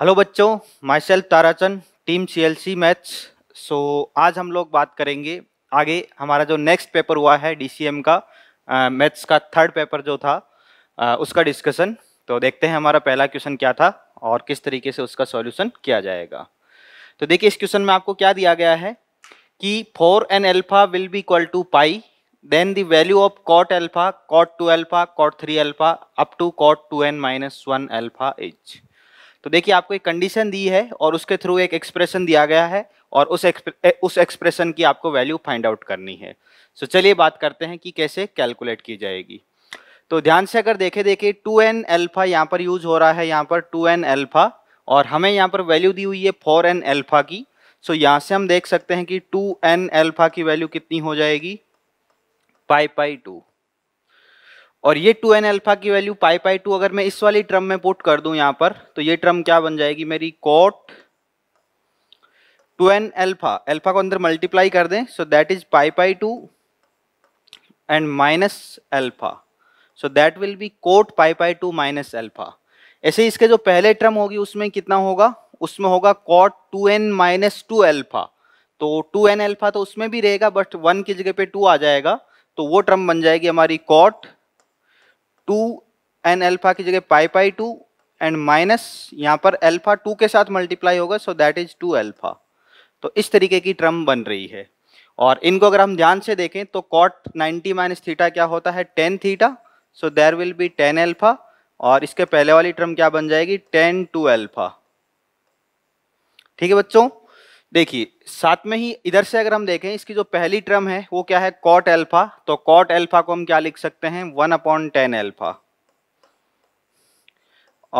hello बच्चों myself Tarachand team CLC maths so आज हम लोग बात करेंगे आगे हमारा जो नेक्स्ट पेपर हुआ है डीसीएम का मैथ्स का थर्ड पेपर जो था आ, उसका डिस्कशन तो देखते हैं हमारा पहला क्वेश्चन क्या था और किस तरीके से उसका सॉल्यूशन किया जाएगा तो देखिए इस क्वेश्चन में आपको क्या दिया गया है कि four n alpha will be equal to pi then the value of cot alpha cot two alpha cot three alpha up to cot two n minus one alpha is तो देखिए आपको एक कंडीशन दी है और उसके थ्रू एक expression दिया गया है और उस एक्सप्रे, उस एक्सप्रेशन की आपको वैल्यू फाइंड आउट करनी है सो चलिए बात करते हैं कि कैसे कैलकुलेट की जाएगी तो ध्यान से अगर देखे देखिए टू एन एल्फा यहाँ पर यूज हो रहा है यहाँ पर टू एन एल्फा और हमें यहाँ पर वैल्यू दी हुई है फोर एन एल्फा की सो यहाँ से हम देख सकते हैं कि टू एन एल्फा की वैल्यू कितनी हो जाएगी पाई पाई टू और ये टू एन एल्फा की वैल्यू पाई पाई टू अगर मैं इस वाली ट्रम में पुट कर दूं यहां पर तो ये ट्रम क्या बन जाएगी मेरी cot two n alpha alpha को अंदर मल्टीप्लाई कर दें so that is pi pi two and minus alpha so that will be cot pi pi two minus alpha ऐसे ही इसके जो पहले ट्रम होगी उसमें कितना होगा उसमें होगा cot two n minus two alpha तो टू एन एल्फा तो उसमें भी रहेगा बट वन की जगह पे टू आ जाएगा तो वो ट्रम बन जाएगी हमारी कॉट टू एन एल्फा की जगह pi pi two and minus यहाँ पर एल्फा टू के साथ मल्टीप्लाई होगा so that is two alpha तो इस तरीके की ट्रम बन रही है और इनको अगर हम ध्यान से देखें तो कॉट 90 माइनस थीटा क्या होता है tan theta so there will be tan alpha और इसके पहले वाली ट्रम क्या बन जाएगी टेन टू एल्फा ठीक है बच्चों देखिए साथ में ही इधर से अगर हम देखें इसकी जो पहली टर्म है वो क्या है कॉट एल्फा तो कॉट एल्फा को हम क्या लिख सकते हैं वन अपॉन टेन एल्फा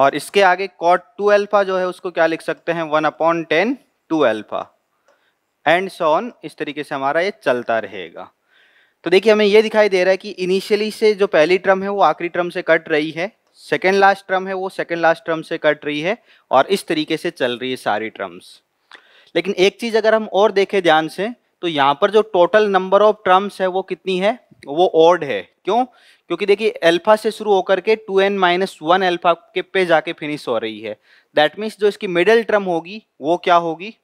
और इसके आगे कॉट टू एल्फा जो है उसको क्या लिख सकते हैं one upon tan two alpha and so on इस तरीके से हमारा ये चलता रहेगा तो देखिए हमें ये दिखाई दे रहा है कि इनिशियली से जो पहली टर्म है वो आखिरी टर्म से कट रही है सेकेंड लास्ट टर्म है वो सेकेंड लास्ट टर्म से कट रही है और इस तरीके से चल रही है सारी टर्म्स लेकिन एक चीज अगर हम और देखें ध्यान से तो यहाँ पर जो टोटल नंबर ऑफ टर्म्स है वो कितनी है वो ऑड है क्यों क्योंकि देखिए अल्फा से शुरू होकर के two n minus one alpha के पे जाके फिनिश हो रही है दैट मीन्स जो इसकी मिडल टर्म होगी वो क्या होगी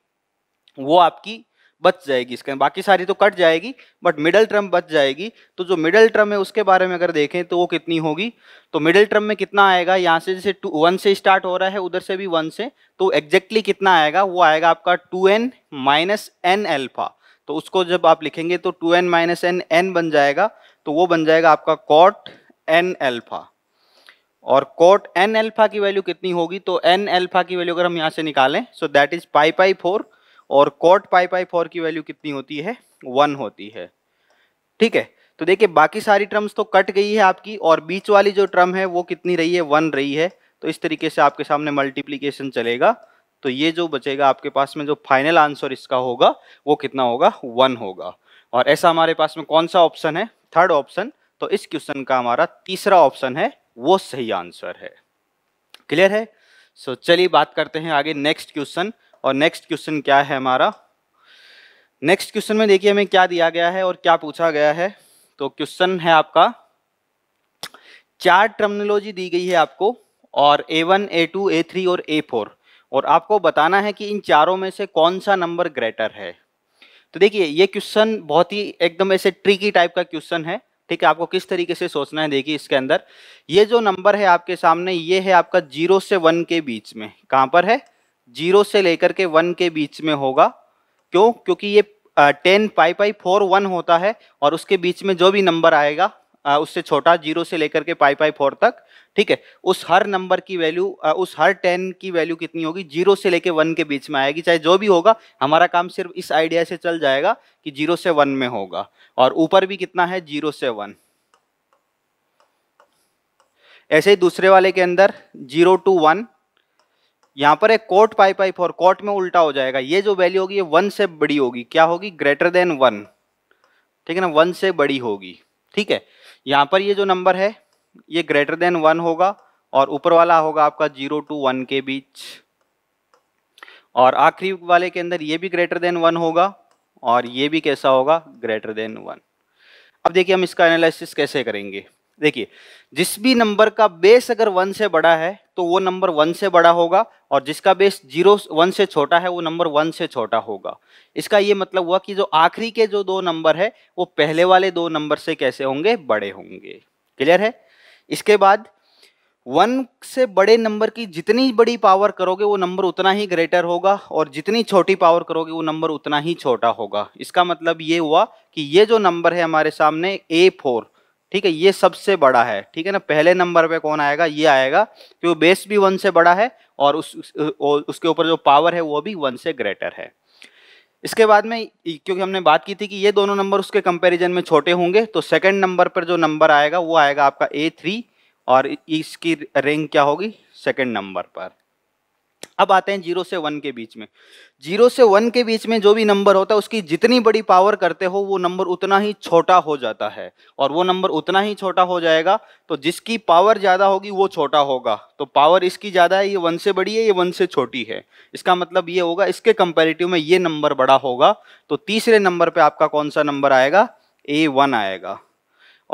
वो आपकी बच जाएगी इसके बाकी सारी तो कट जाएगी बट मिडल टर्म बच जाएगी तो जो मिडल टर्म है उसके बारे में अगर देखें तो वो कितनी होगी तो मिडल टर्म में कितना आएगा यहाँ से जैसे टू वन से स्टार्ट हो रहा है उधर से भी वन से तो एग्जैक्टली कितना आएगा वो आएगा आपका two n minus n alpha तो उसको जब आप लिखेंगे तो two n minus n n बन जाएगा तो वो बन जाएगा आपका कॉट एन एल्फा और कॉट एन एल्फा की वैल्यू कितनी होगी तो एन एल्फा की वैल्यू अगर हम यहाँ से निकालें so that is pi by four और कॉट पाई पाई फोर की वैल्यू कितनी होती है वन होती है ठीक है तो देखिए बाकी सारी टर्म्स तो कट गई है आपकी और बीच वाली जो टर्म है वो कितनी रही है वन रही है तो इस तरीके से आपके सामने मल्टीप्लीकेशन चलेगा तो ये जो बचेगा आपके पास में जो फाइनल आंसर इसका होगा वो कितना होगा वन होगा और ऐसा हमारे पास में कौन सा ऑप्शन है थर्ड ऑप्शन तो इस क्वेश्चन का हमारा तीसरा ऑप्शन है वो सही आंसर है क्लियर है सो so, चलिए बात करते हैं आगे नेक्स्ट क्वेश्चन और नेक्स्ट क्वेश्चन क्या है हमारा नेक्स्ट क्वेश्चन में देखिए हमें क्या दिया गया है और क्या पूछा गया है तो क्वेश्चन है आपका चार टर्मिनोलॉजी दी गई है आपको और A one A two A three और ए फोर और आपको बताना है कि इन चारों में से कौन सा नंबर ग्रेटर है तो देखिए ये क्वेश्चन बहुत ही एकदम ऐसे ट्रिकी टाइप का क्वेश्चन है ठीक है आपको किस तरीके से सोचना है देखिए इसके अंदर ये जो नंबर है आपके सामने ये है आपका जीरो से वन के बीच में कहाँ पर है जीरो से लेकर के वन के बीच में होगा क्यों क्योंकि ये tan pi by four one होता है और उसके बीच में जो भी नंबर आएगा आ, उससे छोटा जीरो से लेकर के पाई पाई फोर तक ठीक है उस हर नंबर की वैल्यू उस हर टेन की वैल्यू कितनी होगी जीरो से लेकर वन के बीच में आएगी चाहे जो भी होगा हमारा काम सिर्फ इस आइडिया से चल जाएगा कि जीरो से वन में होगा और ऊपर भी कितना है जीरो से वन ऐसे ही दूसरे वाले के अंदर जीरो टू वन यहाँ पर एक cot pi by four cot में उल्टा हो जाएगा ये जो वैल्यू होगी ये वन से बड़ी होगी क्या होगी ग्रेटर देन वन ठीक है ना वन से बड़ी होगी ठीक है यहाँ पर ये जो नंबर है ये ग्रेटर देन वन होगा और ऊपर वाला होगा आपका जीरो टू वन के बीच और आखिरी वाले के अंदर ये भी ग्रेटर देन वन होगा और ये भी कैसा होगा ग्रेटर देन वन अब देखिए हम इसका एनालिसिस कैसे करेंगे देखिए जिस भी नंबर का बेस अगर वन से बड़ा है तो वो नंबर वन से बड़ा होगा और जिसका बेस जीरो वन से छोटा है वो नंबर वन से छोटा होगा इसका ये मतलब हुआ कि जो आखिरी के जो दो नंबर है वो पहले वाले दो नंबर से कैसे होंगे बड़े होंगे क्लियर है इसके बाद वन से बड़े नंबर की जितनी बड़ी पावर करोगे वो नंबर उतना ही ग्रेटर होगा और जितनी छोटी पावर करोगे वो नंबर उतना ही छोटा होगा इसका मतलब ये हुआ कि ये जो नंबर है हमारे सामने ए फोर ठीक है ये सबसे बड़ा है ठीक है ना पहले नंबर पे कौन आएगा ये आएगा क्योंकि बेस भी वन से बड़ा है और उस, उस उसके ऊपर जो पावर है वो भी वन से ग्रेटर है इसके बाद में क्योंकि हमने बात की थी कि ये दोनों नंबर उसके कंपैरिजन में छोटे होंगे तो सेकंड नंबर पर जो नंबर आएगा वो आएगा आपका ए थ्री और इसकी रैंक क्या होगी सेकेंड नंबर पर अब आते हैं जीरो से वन के बीच में जीरो से वन के बीच में जो भी नंबर होता है उसकी जितनी बड़ी पावर करते हो वो नंबर उतना ही छोटा हो जाता है और वो नंबर उतना ही छोटा हो जाएगा तो जिसकी पावर ज़्यादा होगी वो छोटा होगा तो पावर इसकी ज़्यादा है ये वन से बड़ी है ये वन से छोटी है इसका मतलब ये होगा इसके कंपेरेटिव में ये नंबर बड़ा होगा तो तीसरे नंबर पर आपका कौन सा नंबर आएगा ए वन आएगा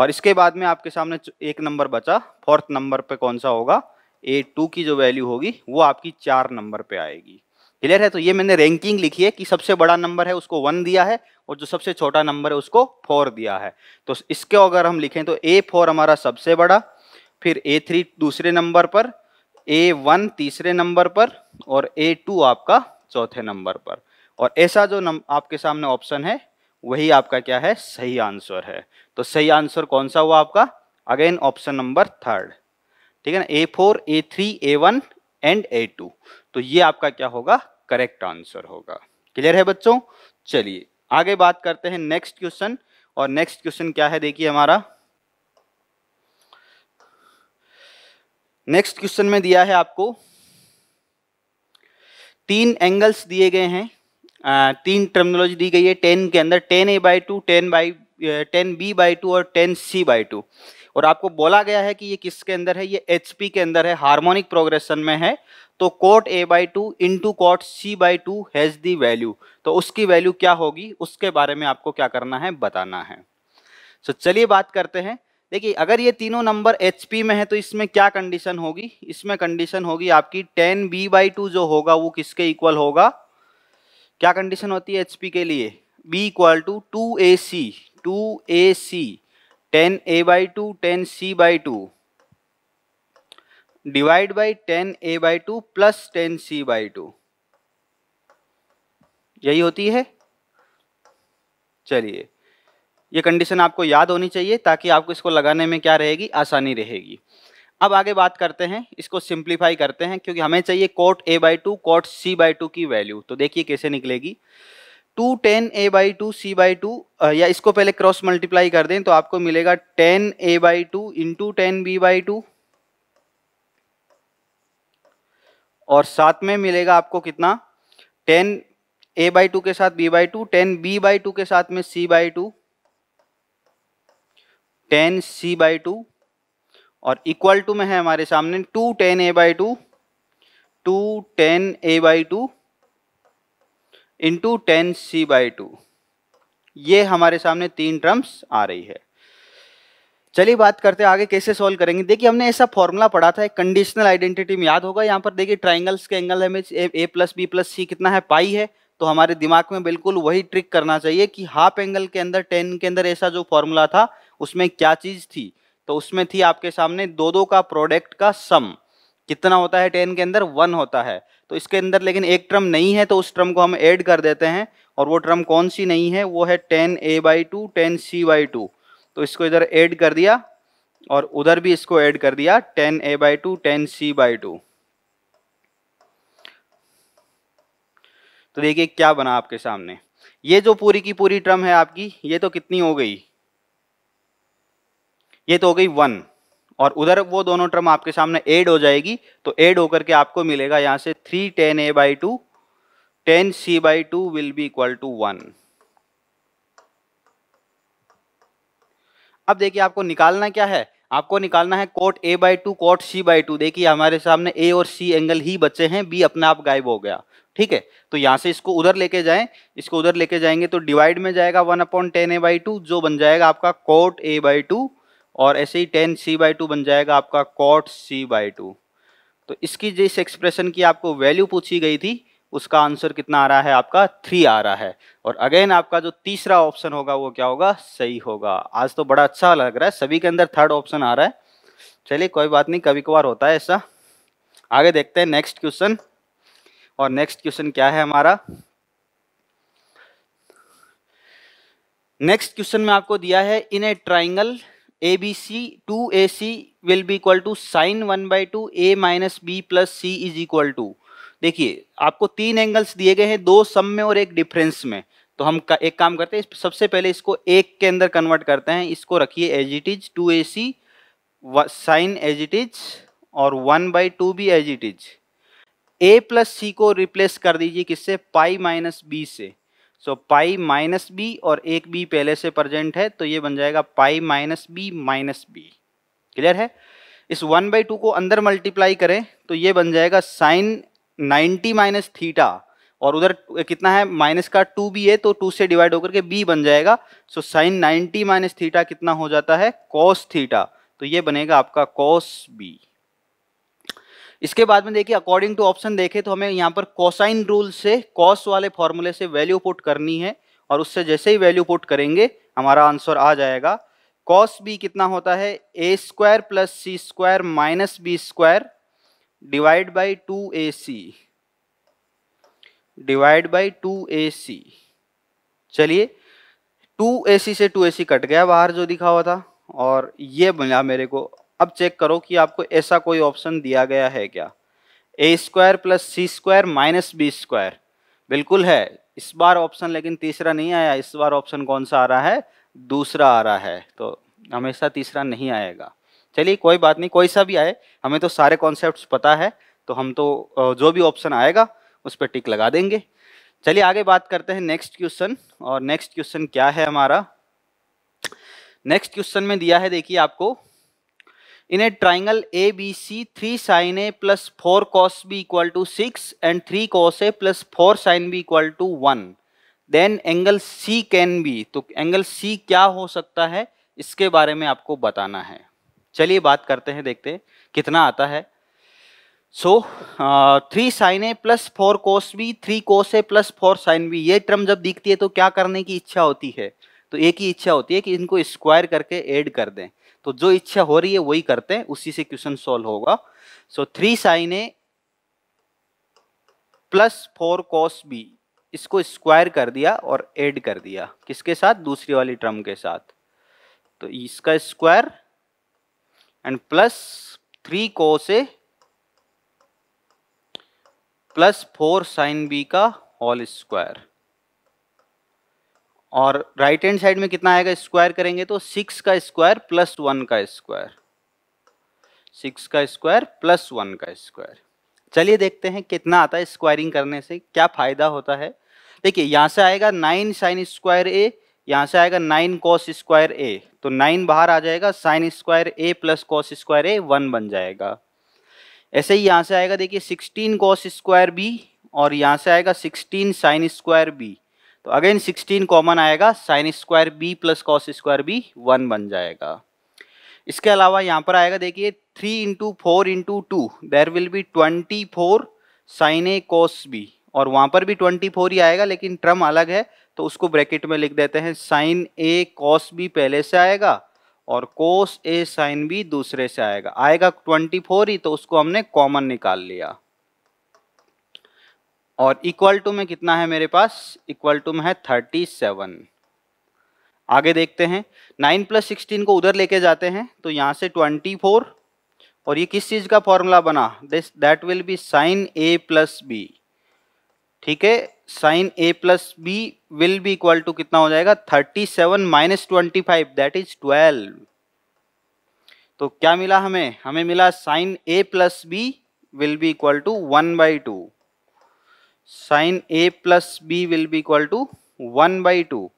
और इसके बाद में आपके सामने एक नंबर बचा फोर्थ नंबर पर कौन सा होगा ए टू की जो वैल्यू होगी वो आपकी चार नंबर पे आएगी क्लियर है तो ये मैंने रैंकिंग लिखी है कि सबसे बड़ा नंबर है उसको वन दिया है और जो सबसे छोटा नंबर है उसको फोर दिया है तो इसके अगर हम लिखें तो ए फोर हमारा सबसे बड़ा फिर ए थ्री दूसरे नंबर पर ए वन तीसरे नंबर पर और ए टू आपका चौथे नंबर पर और ऐसा जो नम, आपके सामने ऑप्शन है वही आपका क्या है सही आंसर है तो सही आंसर कौन सा हुआ आपका अगेन ऑप्शन नंबर थर्ड ठीक है ना A four A three A one and A two तो ये आपका क्या होगा करेक्ट आंसर होगा क्लियर है बच्चों चलिए आगे बात करते हैं नेक्स्ट क्वेश्चन और नेक्स्ट क्वेश्चन क्या है देखिए हमारा नेक्स्ट क्वेश्चन में दिया है आपको तीन एंगल्स दिए गए हैं तीन टर्मिनोलॉजी दी गई है टेन के अंदर tan A by two tan by tan B by two और टेन सी बाई टू और आपको बोला गया है कि ये किसके अंदर है ये एच के अंदर है हार्मोनिक प्रोग्रेशन में है तो cot A by two into cot C by two has the value तो उसकी वैल्यू क्या होगी उसके बारे में आपको क्या करना है बताना है सो so, चलिए बात करते हैं देखिए अगर ये तीनों नंबर एच में है तो इसमें क्या कंडीशन होगी इसमें कंडीशन होगी आपकी टेन बी बाई टू जो होगा वो किसके इक्वल होगा क्या कंडीशन होती है एच के लिए B equal to two A C two A C tan A by two tan C by two divide by tan A by two plus tan C by two यही होती है चलिए ये कंडीशन आपको याद होनी चाहिए ताकि आपको इसको लगाने में क्या रहेगी आसानी रहेगी अब आगे बात करते हैं इसको सिंप्लीफाई करते हैं क्योंकि हमें चाहिए cot A by two cot C by two की वैल्यू तो देखिए कैसे निकलेगी two tan A by two C by two या इसको पहले क्रॉस मल्टीप्लाई कर दें तो आपको मिलेगा tan A by two into tan B by two और साथ में मिलेगा आपको कितना टेन ए बाई टू के साथ B by two tan B by two के साथ में C by two tan C by two और इक्वल टू में है हमारे सामने two tan A by two two tan A by two into tan C by two ये हमारे सामने तीन टर्म्स आ रही है चलिए बात करते हैं आगे कैसे सॉल्व करेंगे देखिए हमने ऐसा फॉर्मूला पढ़ा था कंडीशनल आइडेंटिटी में याद होगा यहाँ पर देखिए ट्राइंगल्स के एंगल हमें A plus B plus C कितना है पाई है तो हमारे दिमाग में बिल्कुल वही ट्रिक करना चाहिए कि हाफ एंगल के अंदर टेन के अंदर ऐसा जो फॉर्मूला था उसमें क्या चीज़ थी तो उसमें थी आपके सामने दो दो का प्रोडक्ट का सम कितना होता है टेन के अंदर वन होता है तो इसके अंदर लेकिन एक ट्रम नहीं है तो उस ट्रम को हम ऐड कर देते हैं और वो ट्रम कौन सी नहीं है वो है tan A by two tan C by two तो इसको इधर ऐड कर दिया और उधर भी इसको ऐड कर दिया tan A by two tan C by two तो देखिए क्या बना आपके सामने ये जो पूरी की पूरी ट्रम है आपकी ये तो कितनी हो गई ये तो हो गई वन और उधर वो दोनों टर्म आपके सामने एड हो जाएगी तो एड होकर के आपको मिलेगा यहाँ से three tan A by two tan C by two will be equal to one अब देखिए आपको निकालना क्या है आपको निकालना है cot A by two cot C by two देखिए हमारे सामने ए और सी एंगल ही बचे हैं बी अपने आप गायब हो गया ठीक है तो यहाँ से इसको उधर लेके जाएं इसको उधर लेके जाएंगे तो डिवाइड में जाएगा one upon tan A by two जो बन जाएगा आपका कोट ए बाई टू और ऐसे ही टेन सी बाई टू बन जाएगा आपका कॉट सी बाई टू तो इसकी जिस एक्सप्रेशन की आपको वैल्यू पूछी गई थी उसका आंसर कितना आ रहा है आपका थ्री आ रहा है और अगेन आपका जो तीसरा ऑप्शन होगा वो क्या होगा सही होगा आज तो बड़ा अच्छा लग रहा है सभी के अंदर थर्ड ऑप्शन आ रहा है चलिए कोई बात नहीं कभी कभार होता है ऐसा आगे देखते हैं नेक्स्ट क्वेश्चन और नेक्स्ट क्वेश्चन क्या है हमारा नेक्स्ट क्वेश्चन में आपको दिया है in a triangle A B C two A C will be equal to sine one by two A minus B plus C is equal to देखिए आपको तीन एंगल्स दिए गए हैं दो सम में और एक डिफरेंस में तो हम का, एक काम करते हैं सबसे पहले इसको एक के अंदर कन्वर्ट करते हैं इसको रखिए as it is two A C sine as it is और वन बाई टू भी as it is A plus C को रिप्लेस कर दीजिए किससे पाई माइनस बी से सो पाई माइनस बी और एक बी पहले से प्रजेंट है तो ये बन जाएगा pi minus B minus B clear है इस वन बाई टू को अंदर मल्टीप्लाई करें तो ये बन जाएगा साइन नाइन्टी माइनस थीटा और उधर कितना है माइनस का टू बी है तो टू से डिवाइड होकर के बी बन जाएगा so sine ninety minus theta कितना हो जाता है कॉस थीटा तो ये बनेगा आपका कॉस बी इसके बाद में देखिए अकॉर्डिंग टू ऑप्शन देखें तो हमें यहाँ पर कोसाइन रूल से कॉस वाले फॉर्मूले से वैल्यू पुट करनी है और उससे जैसे ही वैल्यू पुट करेंगे हमारा आंसर आ जाएगा कॉस बी कितना होता है A square plus C square minus B square divide by two A C divide by two A C चलिए टू ए सी से टू ए सी कट गया बाहर जो दिखा हुआ था और ये मिला मेरे को अब चेक करो कि आपको ऐसा कोई ऑप्शन दिया गया है क्या A square plus C square minus B square बिल्कुल है इस बार ऑप्शन लेकिन तीसरा नहीं आया इस बार ऑप्शन कौन सा आ रहा है दूसरा आ रहा है तो हमेशा तीसरा नहीं आएगा चलिए कोई बात नहीं कोई सा भी आए हमें तो सारे कॉन्सेप्ट पता है तो हम तो जो भी ऑप्शन आएगा उस पर टिक लगा देंगे चलिए आगे बात करते हैं नेक्स्ट क्वेश्चन और नेक्स्ट क्वेश्चन क्या है हमारा नेक्स्ट क्वेश्चन में दिया है देखिए आपको triangle A B C three sine A plus four cos B equal to six and three cos A plus four sine B equal to one then angle C can be तो angle C क्या हो सकता है इसके बारे में आपको बताना है चलिए बात करते हैं देखते हैं कितना आता है so three sine A plus four cos B three cos A plus four sine B ये टर्म जब दिखती है तो क्या करने की इच्छा होती है तो एक ही इच्छा होती है कि इनको स्क्वायर करके ऐड कर दें तो जो इच्छा हो रही है वही करते हैं उसी से क्वेश्चन सॉल्व होगा सो थ्री साइन ए प्लस फोर कॉस बी इसको स्क्वायर कर दिया और ऐड कर दिया किसके साथ दूसरी वाली ट्रम के साथ तो इसका स्क्वायर एंड प्लस थ्री को A plus four sine B का होल स्क्वायर और राइट हैंड साइड में कितना आएगा स्क्वायर करेंगे तो सिक्स का स्क्वायर प्लस वन का स्क्वायर सिक्स का स्क्वायर प्लस वन का स्क्वायर चलिए देखते हैं कितना आता है स्क्वायरिंग करने से क्या फायदा होता है देखिए यहाँ से आएगा नाइन साइन स्क्वायर ए यहाँ से आएगा नाइन कॉस स्क्वायर ए तो नाइन बाहर आ जाएगा sine square A plus cos square A one बन जाएगा ऐसे ही यहाँ से आएगा देखिए सिक्सटीन कॉस स्क्वायर बी और यहाँ से आएगा सिक्सटीन साइन स्क्वायर बी तो अगेन 16 कॉमन आएगा sine square B plus cos square B one बन जाएगा इसके अलावा यहाँ पर आएगा देखिए three into four into two there will be twenty four sine A cos B और वहाँ पर भी ट्वेंटी फोर ही आएगा लेकिन ट्रम अलग है तो उसको ब्रैकेट में लिख देते हैं साइन ए कॉस बी पहले से आएगा और कोस ए साइन बी दूसरे से आएगा आएगा ट्वेंटी फोर ही तो उसको हमने कॉमन निकाल लिया और इक्वल टू में कितना है मेरे पास इक्वल टू में है थर्टी सेवन आगे देखते हैं नाइन प्लस सिक्सटीन को उधर लेके जाते हैं तो यहाँ से ट्वेंटी फोर और ये किस चीज़ का फॉर्मूला बना this that will be sine A plus B ठीक है sine A plus B will be equal to कितना हो जाएगा thirty seven minus twenty five that is twelve तो क्या मिला हमें हमें मिला sine A plus B will be equal to one by two sine A plus B will be equal to one by two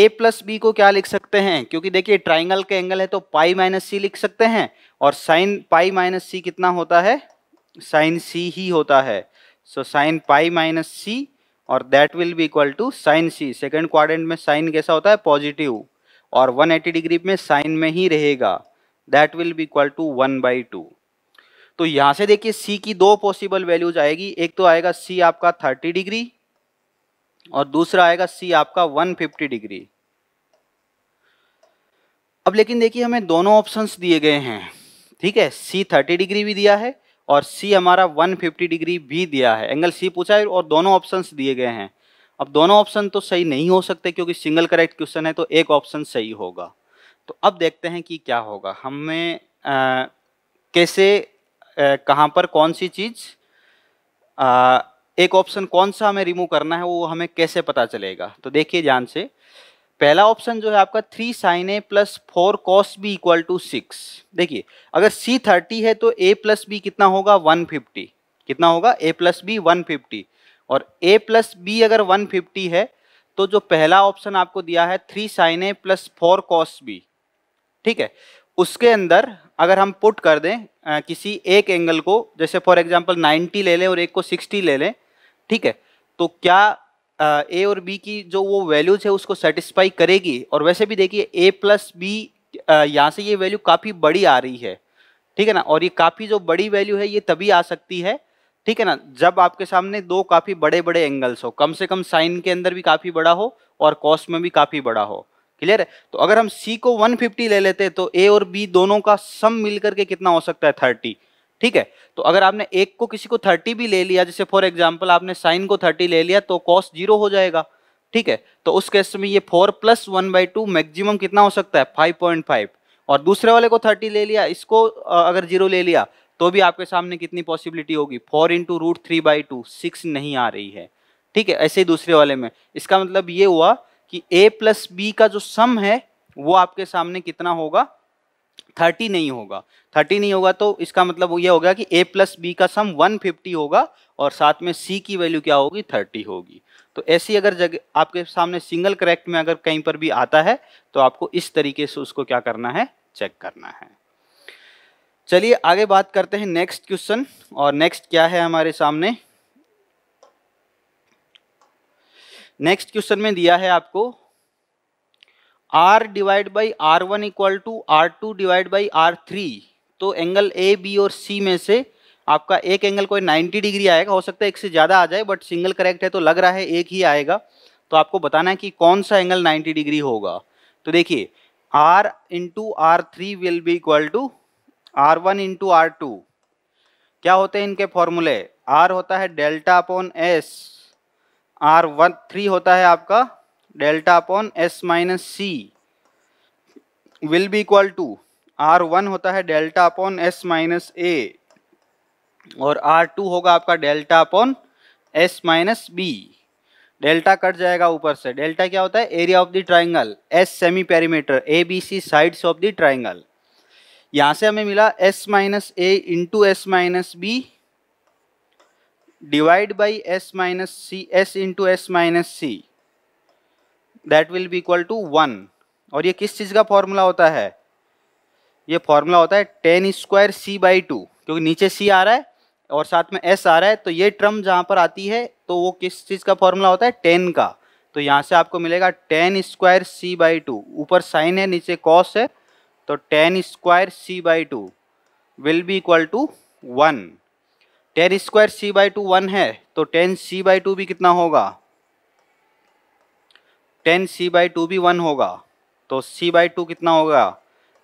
A plus B को क्या लिख सकते हैं क्योंकि देखिए ट्राइंगल के एंगल है तो पाई माइनस सी लिख सकते हैं और साइन पाई माइनस सी कितना होता है साइन सी ही होता है so sine pi minus C और that will be equal to sine C second quadrant में साइन कैसा होता है पॉजिटिव और 180 डिग्री में साइन में ही रहेगा that will be equal to one by two तो यहां से देखिए सी की दो पॉसिबल वैल्यूज आएगी एक तो आएगा सी आपका 30 डिग्री और दूसरा आएगा सी आपका 150 डिग्री अब लेकिन देखिए हमें दोनों ऑप्शंस दिए गए हैं ठीक है सी 30 डिग्री भी दिया है और सी हमारा 150 डिग्री भी दिया है एंगल सी पूछा है और दोनों ऑप्शंस दिए गए हैं अब दोनों ऑप्शन तो सही नहीं हो सकते क्योंकि सिंगल करेक्ट क्वेश्चन है तो एक ऑप्शन सही होगा तो अब देखते हैं कि क्या होगा हमें आ, कैसे कहाँ पर कौन सी चीज़ एक ऑप्शन कौन सा हमें रिमूव करना है वो हमें कैसे पता चलेगा तो देखिए ध्यान से पहला ऑप्शन जो है आपका three sine A plus four cos B equal to six देखिए अगर सी थर्टी है तो ए प्लस बी कितना होगा वन फिफ्टी कितना होगा A plus B one fifty और ए प्लस बी अगर वन फिफ्टी है तो जो पहला ऑप्शन आपको दिया है थ्री साइन ए प्लस फोर कॉस बी ठीक है उसके अंदर अगर हम पुट कर दें आ, किसी एक एंगल को जैसे फॉर एग्जांपल 90 ले लें और एक को 60 ले लें ठीक है तो क्या ए और बी की जो वो वैल्यूज है उसको सेटिस्फाई करेगी और वैसे भी देखिए ए प्लस बी यहाँ से ये वैल्यू काफ़ी बड़ी आ रही है ठीक है ना और ये काफ़ी जो बड़ी वैल्यू है ये तभी आ सकती है ठीक है ना जब आपके सामने दो काफ़ी बड़े बड़े एंगल्स हो कम से कम साइन के अंदर भी काफ़ी बड़ा हो और कॉस्ट में भी काफ़ी बड़ा हो क्लियर है तो अगर हम सी को 150 ले लेते तो ए और बी दोनों का सम मिलकर के कितना हो सकता है 30 ठीक है तो अगर आपने एक को किसी को 30 भी ले लिया जैसे फॉर एग्जाम्पल आपने साइन को 30 ले लिया तो कॉस्ट जीरो हो जाएगा ठीक है तो उस केस में ये four plus one by two maximum कितना हो सकता है फाइव पॉइंट फाइव और दूसरे वाले को थर्टी ले लिया इसको अगर जीरो ले लिया तो भी आपके सामने कितनी पॉसिबिलिटी होगी four into root three by two six नहीं आ रही है ठीक है ऐसे ही दूसरे वाले में इसका मतलब ये हुआ कि a प्लस बी का जो सम है वो आपके सामने कितना होगा थर्टी नहीं होगा थर्टी नहीं होगा तो इसका मतलब ये होगा कि a प्लस बी का सम 150 होगा और साथ में c की वैल्यू क्या होगी 30 होगी तो ऐसी अगर जगह आपके सामने सिंगल करेक्ट में अगर कहीं पर भी आता है तो आपको इस तरीके से उसको क्या करना है चेक करना है चलिए आगे बात करते हैं नेक्स्ट क्वेश्चन और नेक्स्ट क्या है हमारे सामने नेक्स्ट क्वेश्चन में दिया है आपको R divide by R one equal to R two divide by R three तो एंगल ए बी और सी में से आपका एक एंगल कोई 90 डिग्री आएगा हो सकता है एक से ज़्यादा आ जाए बट सिंगल करेक्ट है तो लग रहा है एक ही आएगा तो आपको बताना है कि कौन सा एंगल 90 डिग्री होगा तो देखिए R into R three will be equal to R one into R two क्या होते हैं इनके फॉर्मूले आर होता है delta upon S R one three होता है आपका delta upon S minus C will be equal to R one होता है delta upon S minus A और आर टू होगा आपका delta upon S minus B delta cut जाएगा ऊपर से डेल्टा क्या होता है area of the triangle S semi perimeter A B C sides of the triangle यहाँ से हमें मिला S minus A into S minus B divide by s minus c s into s minus c that will be equal to one और ये किस चीज़ का formula होता है ये फॉर्मूला होता है tan square C by two क्योंकि नीचे सी आ रहा है और साथ में एस आ रहा है तो ये ट्रम जहाँ पर आती है तो वो किस चीज़ का फॉर्मूला होता है टेन का तो यहाँ से आपको मिलेगा tan square C by two ऊपर साइन है नीचे कॉस है तो tan square C by two will be equal to one tan square C by two one है तो टेन सी बाई टू भी कितना होगा टेन सी बाई टू भी वन होगा तो सी बाई टू कितना होगा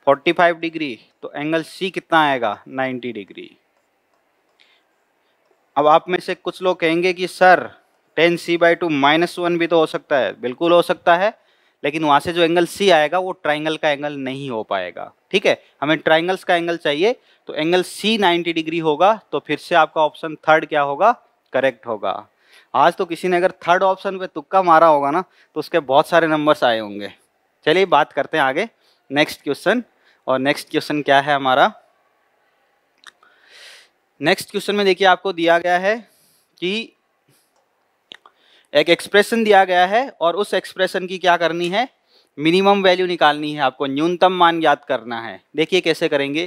फोर्टी फाइव डिग्री तो एंगल सी कितना आएगा नाइन्टी डिग्री अब आप में से कुछ लोग कहेंगे कि sir tan C by two minus one भी तो हो सकता है बिल्कुल हो सकता है लेकिन वहां से जो एंगल सी आएगा वो ट्राइंगल का एंगल नहीं हो पाएगा ठीक है हमें ट्राइंगल्स का एंगल चाहिए तो एंगल सी 90 डिग्री होगा तो फिर से आपका ऑप्शन थर्ड क्या होगा करेक्ट होगा आज तो किसी ने अगर थर्ड ऑप्शन पे तुक्का मारा होगा ना तो उसके बहुत सारे नंबर्स आए होंगे चलिए बात करते हैं आगे नेक्स्ट क्वेश्चन और नेक्स्ट क्वेश्चन क्या है हमारा नेक्स्ट क्वेश्चन में देखिए आपको दिया गया है कि एक एक्सप्रेशन दिया गया है और उस एक्सप्रेशन की क्या करनी है मिनिमम वैल्यू निकालनी है आपको न्यूनतम मान याद करना है देखिए कैसे करेंगे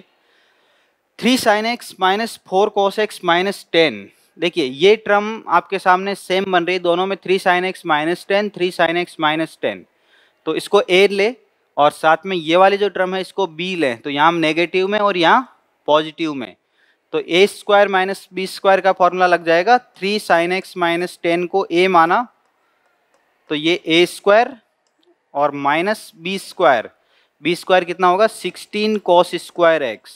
three sine X minus four cos X minus ten देखिए ये टर्म आपके सामने सेम बन रही है दोनों में three sine X minus ten three sine X minus ten तो इसको ए ले और साथ में ये वाली जो टर्म है इसको बी लें तो यहाँ नेगेटिव में और यहाँ पॉजिटिव में तो ए स्क्वायर माइनस बी स्क्वायर का फॉर्मूला लग जाएगा three sine X minus ten को ए माना तो ये ए स्क्वायर और minus B square B square कितना होगा सिक्सटीन कॉस स्क्वायर एक्स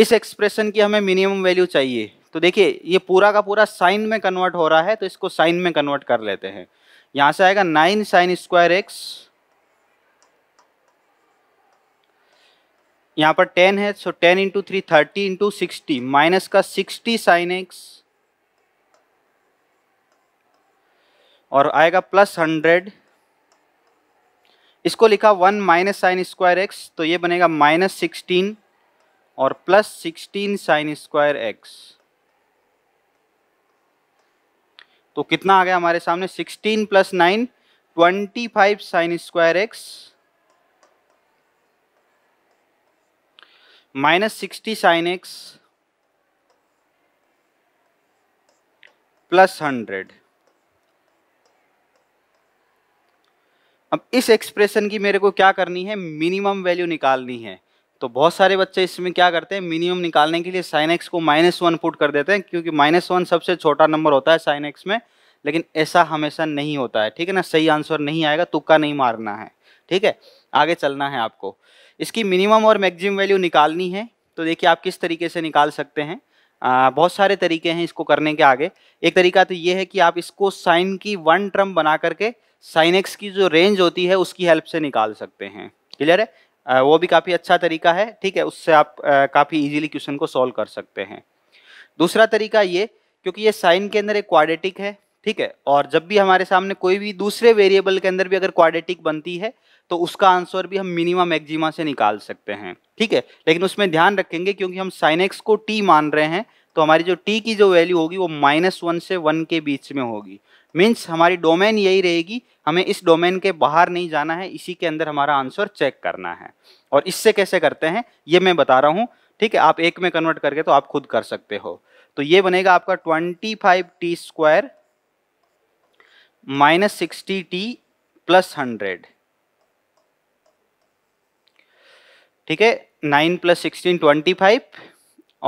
इस एक्सप्रेशन की हमें मिनिमम वैल्यू चाहिए तो देखिए ये पूरा का पूरा साइन में कन्वर्ट हो रहा है तो इसको साइन में कन्वर्ट कर लेते हैं यहाँ से आएगा नाइन साइन स्क्वायर एक्स यहाँ पर टेन है so ten into three thirty into sixty minus का सिक्सटी साइन एक्स और आएगा प्लस हंड्रेड इसको लिखा one minus sine square x तो ये बनेगा माइनस सिक्सटीन और plus sixteen sine square x तो कितना आ गया हमारे सामने sixteen plus nine twenty five sine square x minus sixty sine x plus hundred अब इस एक्सप्रेशन की मेरे को क्या करनी है मिनिमम वैल्यू निकालनी है तो बहुत सारे बच्चे इसमें क्या करते हैं मिनिमम निकालने के लिए साइन एक्स को माइनस वन पुट कर देते हैं क्योंकि माइनस वन सबसे छोटा नंबर होता है साइन एक्स में लेकिन ऐसा हमेशा नहीं होता है ठीक है ना सही आंसर नहीं आएगा तुक्का नहीं मारना है ठीक है आगे चलना है आपको इसकी मिनिमम और मैक्सिमम वैल्यू निकालनी है तो देखिए आप किस तरीके से निकाल सकते हैं आ, बहुत सारे तरीके हैं इसको करने के आगे एक तरीका तो ये है कि आप इसको साइन की वन टर्म बना करके साइन एक्स की जो रेंज होती है उसकी हेल्प से निकाल सकते हैं क्लियर है आ, वो भी काफ़ी अच्छा तरीका है ठीक है उससे आप काफ़ी इजीली क्वेश्चन को सॉल्व कर सकते हैं दूसरा तरीका ये क्योंकि ये साइन के अंदर एक क्वाडेटिक है ठीक है और जब भी हमारे सामने कोई भी दूसरे वेरिएबल के अंदर भी अगर क्वाडेटिक बनती है तो उसका आंसर भी हम मिनिमम मैक्जिमा से निकाल सकते हैं ठीक है लेकिन उसमें ध्यान रखेंगे क्योंकि हम साइन एक्स को टी मान रहे हैं तो हमारी जो टी की जो वैल्यू होगी वो माइनस वन से वन के बीच में होगी मीन्स हमारी डोमेन यही रहेगी हमें इस डोमेन के बाहर नहीं जाना है इसी के अंदर हमारा आंसर चेक करना है और इससे कैसे करते हैं ये मैं बता रहा हूँ ठीक है आप एक में कन्वर्ट करके तो आप खुद कर सकते हो तो ये बनेगा आपका twenty five T square minus sixty T plus hundred ठीक है nine plus sixteen twenty five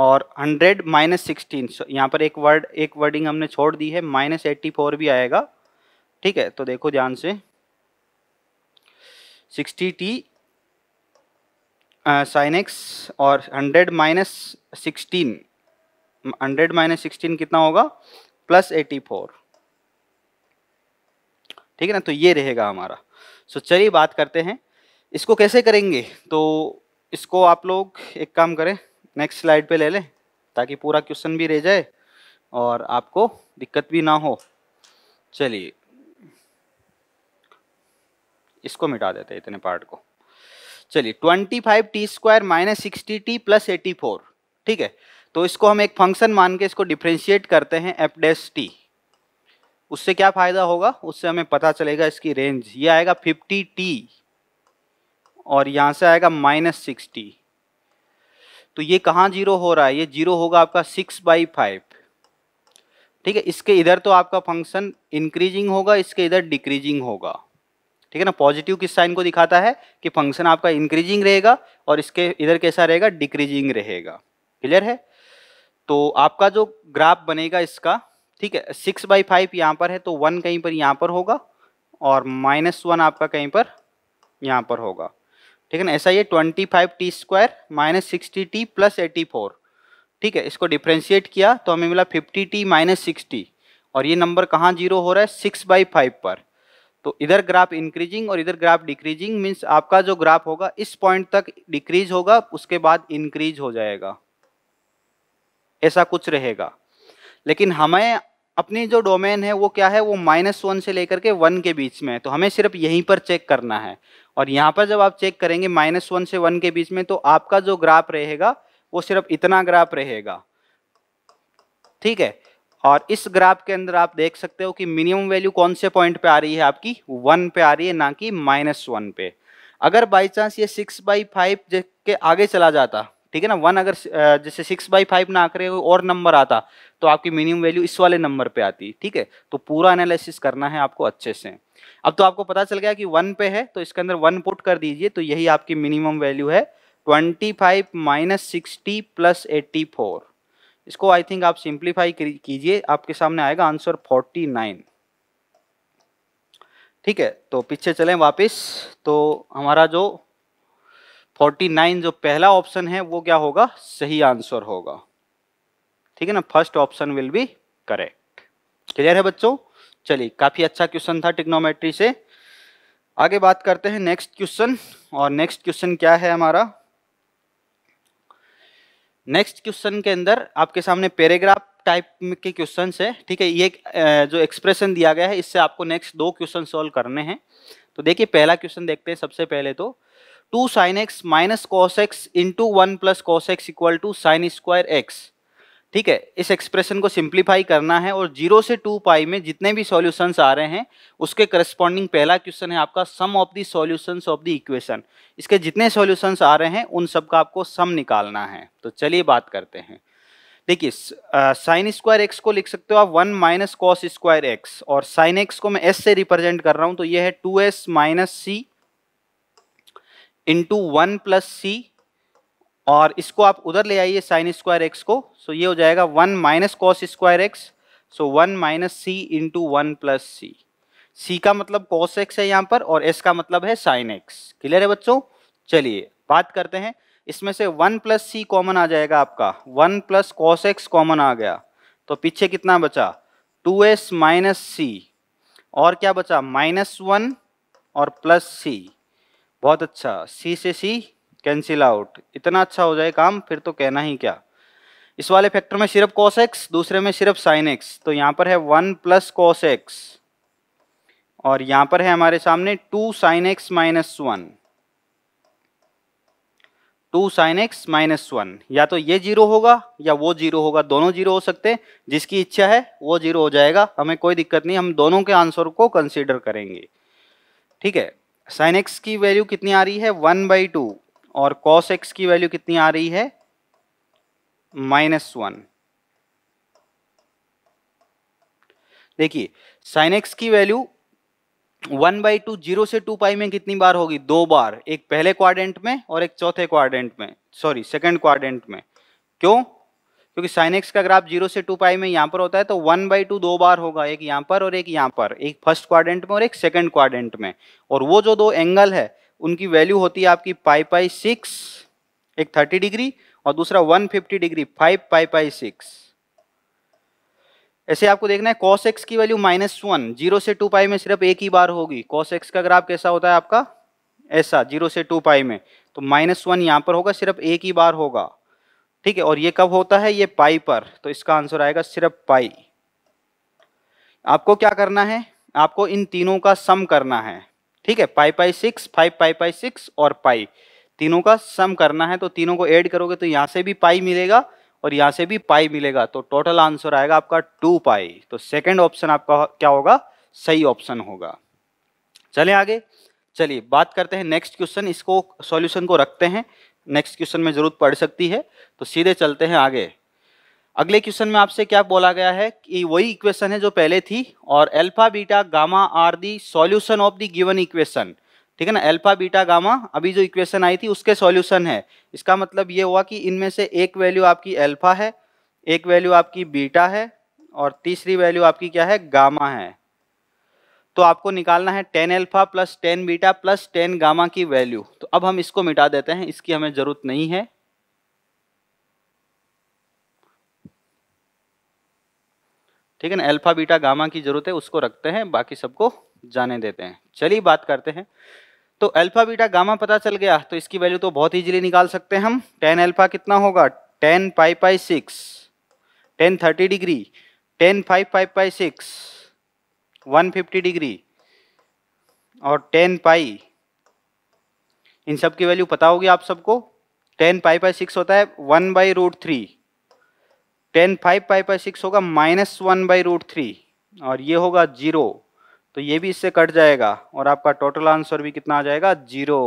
और हंड्रेड माइनस सिक्सटीन यहाँ पर एक वर्ड एक वर्डिंग हमने छोड़ दी है माइनस एट्टी फोर भी आएगा ठीक है तो देखो ध्यान से सिक्सटी टी साइन एक्स और hundred minus sixteen hundred minus sixteen कितना होगा प्लस एटी फोर ठीक है ना तो ये रहेगा हमारा सो so, चलिए बात करते हैं इसको कैसे करेंगे तो इसको आप लोग एक काम करें नेक्स्ट स्लाइड पे ले लें ताकि पूरा क्वेश्चन भी रह जाए और आपको दिक्कत भी ना हो चलिए इसको मिटा देते हैं इतने पार्ट को चलिए twenty five T square minus sixty T plus eighty four ठीक है तो इसको हम एक फंक्शन मान के इसको डिफ्रेंशिएट करते हैं एफ डेस टी उससे क्या फ़ायदा होगा उससे हमें पता चलेगा इसकी रेंज ये आएगा फिफ्टी टी और यहाँ से आएगा माइनस सिक्सटी तो ये कहाँ जीरो हो रहा है ये जीरो होगा आपका सिक्स बाई फाइव ठीक है इसके इधर तो आपका फंक्शन इंक्रीजिंग होगा इसके इधर डिक्रीजिंग होगा ठीक है ना पॉजिटिव किस साइन को दिखाता है कि फंक्शन आपका इंक्रीजिंग रहेगा और इसके इधर कैसा रहेगा डिक्रीजिंग रहेगा क्लियर है तो आपका जो ग्राफ बनेगा इसका ठीक है सिक्स बाई फाइव यहाँ पर है तो वन कहीं पर यहाँ पर होगा और माइनस वन आपका कहीं पर यहाँ पर होगा ठीक है ना ऐसा ये twenty five T square minus sixty T plus eighty four ठीक है इसको डिफ्रेंशिएट किया तो हमें मिला फिफ्टी टी माइनस सिक्सटी और ये नंबर कहाँ जीरो हो रहा है सिक्स बाई फाइव पर तो इधर ग्राफ इंक्रीजिंग और इधर ग्राफ डिक्रीजिंग मीन्स आपका जो ग्राफ होगा इस पॉइंट तक डिक्रीज होगा उसके बाद इंक्रीज हो जाएगा ऐसा कुछ रहेगा लेकिन हमें अपनी जो डोमेन है वो क्या है वो माइनस वन से लेकर के वन के बीच में है तो हमें सिर्फ यहीं पर चेक करना है और यहाँ पर जब आप चेक करेंगे माइनस वन से वन के बीच में तो आपका जो ग्राफ रहेगा वो सिर्फ इतना ग्राफ रहेगा ठीक है और इस ग्राफ के अंदर आप देख सकते हो कि मिनिमम वैल्यू कौन से पॉइंट पे आ रही है आपकी वन पे आ रही है ना कि माइनस वन पे अगर बाई चांस ये सिक्स बाई फाइव के आगे चला जाता ठीक है ना वन अगर जैसे सिक्स बाई फाइव ना आकर और नंबर आता तो आपकी मिनिमम वैल्यू इस वाले नंबर पे आती ठीक है तो पूरा एनालिसिस करना है आपको अच्छे से अब तो आपको पता चल गया कि वन पे है तो इसके अंदर वन पुट कर दीजिए तो यही आपकी मिनिमम वैल्यू है twenty five minus sixty plus eighty four इसको आई थिंक आप सिंप्लीफाई कीजिए आपके सामने आएगा आंसर फोर्टी नाइन ठीक है तो पीछे चलें वापस तो हमारा जो फोर्टी नाइन जो पहला ऑप्शन है वो क्या होगा सही आंसर होगा ठीक है ना first option will be correct clear है बच्चों चलिए काफ़ी अच्छा क्वेश्चन था टिक्नोमेट्री से आगे बात करते हैं नेक्स्ट क्वेश्चन और नेक्स्ट क्वेश्चन क्या है हमारा नेक्स्ट क्वेश्चन के अंदर आपके सामने पैराग्राफ टाइप के क्वेश्चन है ठीक है ये जो एक्सप्रेशन दिया गया है इससे आपको नेक्स्ट दो क्वेश्चन सॉल्व करने हैं तो देखिए पहला क्वेश्चन देखते हैं सबसे पहले तो two sine X minus cos X into one plus cos x equal to sine square x ठीक है इस एक्सप्रेशन को सिंप्लीफाई करना है और जीरो से टू पाई में जितने भी सॉल्यूशंस आ रहे हैं उसके करस्पॉन्डिंग पहला क्वेश्चन है आपका sum of the solutions of the equation इसके जितने सॉल्यूशंस आ रहे हैं उन सब का आपको सम निकालना है तो चलिए बात करते हैं देखिए साइन स्क्वायर एक्स को लिख सकते हो आप one minus cos square x और साइन एक्स को मैं एस से रिप्रेजेंट कर रहा हूं तो ये है two S minus C into one plus C और इसको आप उधर ले आइए साइन स्क्वायर एक्स को सो ये हो जाएगा one minus cos square X so one minus C into one plus C C का मतलब कॉस एक्स है यहाँ पर और एस का मतलब है साइन एक्स क्लियर है बच्चों चलिए बात करते हैं इसमें से वन प्लस सी कॉमन आ जाएगा आपका one plus cos x common आ गया तो पीछे कितना बचा टू एस माइनस सी और क्या बचा माइनस वन और प्लस सी बहुत अच्छा सी से सी कैंसिल आउट इतना अच्छा हो जाए काम फिर तो कहना ही क्या इस वाले फैक्टर में सिर्फ कॉस एक्स दूसरे में सिर्फ साइन एक्स तो यहाँ पर है वन प्लस कॉस एक्स और यहाँ पर है हमारे सामने two sine X minus one two sine X minus one या तो ये जीरो होगा या वो जीरो होगा दोनों जीरो हो सकते हैं जिसकी इच्छा है वो जीरो हो जाएगा हमें कोई दिक्कत नहीं हम दोनों के आंसर को कंसिडर करेंगे ठीक है साइन एक्स की वैल्यू कितनी आ रही है वन बाई टू और cos x की वैल्यू कितनी आ रही है माइनस वन देखिए साइन एक्स की value one by two zero से टू पाई में कितनी बार होगी दो बार एक पहले क्वाड्रेंट में और एक चौथे क्वाड्रेंट में सॉरी सेकंड क्वाड्रेंट में क्यों क्योंकि साइन एक्स का ग्राफ जीरो से टू पाई में यहाँ पर होता है तो वन बाई टू दो बार होगा एक यहाँ पर और एक यहाँ पर एक फर्स्ट क्वाड्रेंट में और एक सेकंड क्वाड्रेंट में और वो जो दो एंगल है उनकी वैल्यू होती है आपकी पाई पाई सिक्स एक थर्टी डिग्री और दूसरा one fifty degree five pi पाई सिक्स ऐसे आपको देखना है कॉस एक्स की वैल्यू माइनस वन जीरो से टू पाई में सिर्फ एक ही बार होगी कॉस एक्स का ग्राफ कैसा होता है आपका ऐसा जीरो से टू पाई में तो माइनस वन यहाँ पर होगा सिर्फ एक ही बार होगा ठीक है और ये कब होता है ये पाई पर तो इसका आंसर आएगा सिर्फ पाई आपको क्या करना है आपको इन तीनों का सम करना है ठीक है पाई पाई सिक्स फाइव पाई पाई सिक्स और पाई तीनों का सम करना है तो तीनों को ऐड करोगे तो यहाँ से भी पाई मिलेगा और यहाँ से भी पाई मिलेगा तो टोटल आंसर आएगा आपका टू पाई तो सेकेंड ऑप्शन आपका क्या होगा सही ऑप्शन होगा चले आगे चलिए बात करते हैं नेक्स्ट क्वेश्चन इसको सॉल्यूशन को रखते हैं नेक्स्ट क्वेश्चन में जरूरत पड़ सकती है तो सीधे चलते हैं आगे अगले क्वेश्चन में आपसे क्या बोला गया है कि वही इक्वेशन है जो पहले थी और alpha beta gamma are the solution of the given equation ठीक है ना एल्फा बीटा गामा अभी जो इक्वेशन आई थी उसके सॉल्यूशन है इसका मतलब ये हुआ कि इनमें से एक वैल्यू आपकी एल्फा है एक वैल्यू आपकी बीटा है और तीसरी वैल्यू आपकी क्या है गामा है तो आपको निकालना है tan alpha plus tan beta plus tan gamma की वैल्यू तो अब हम इसको मिटा देते हैं इसकी हमें ज़रूरत नहीं है ठीक है ना अल्फा बीटा गामा की जरूरत है उसको रखते हैं बाकी सबको जाने देते हैं चलिए बात करते हैं तो अल्फा बीटा गामा पता चल गया तो इसकी वैल्यू तो बहुत इजीली निकाल सकते हैं हम टेन अल्फा कितना होगा टेन पाई पाई six tan thirty degree tan five five pi six one fifty degree और टेन पाई इन सब की वैल्यू पता होगी आप सबको टेन पाई पाई सिक्स होता है one by root three tan five five by six होगा minus one by root three और ये होगा जीरो तो ये भी इससे कट जाएगा और आपका टोटल आंसर भी कितना आ जाएगा जीरो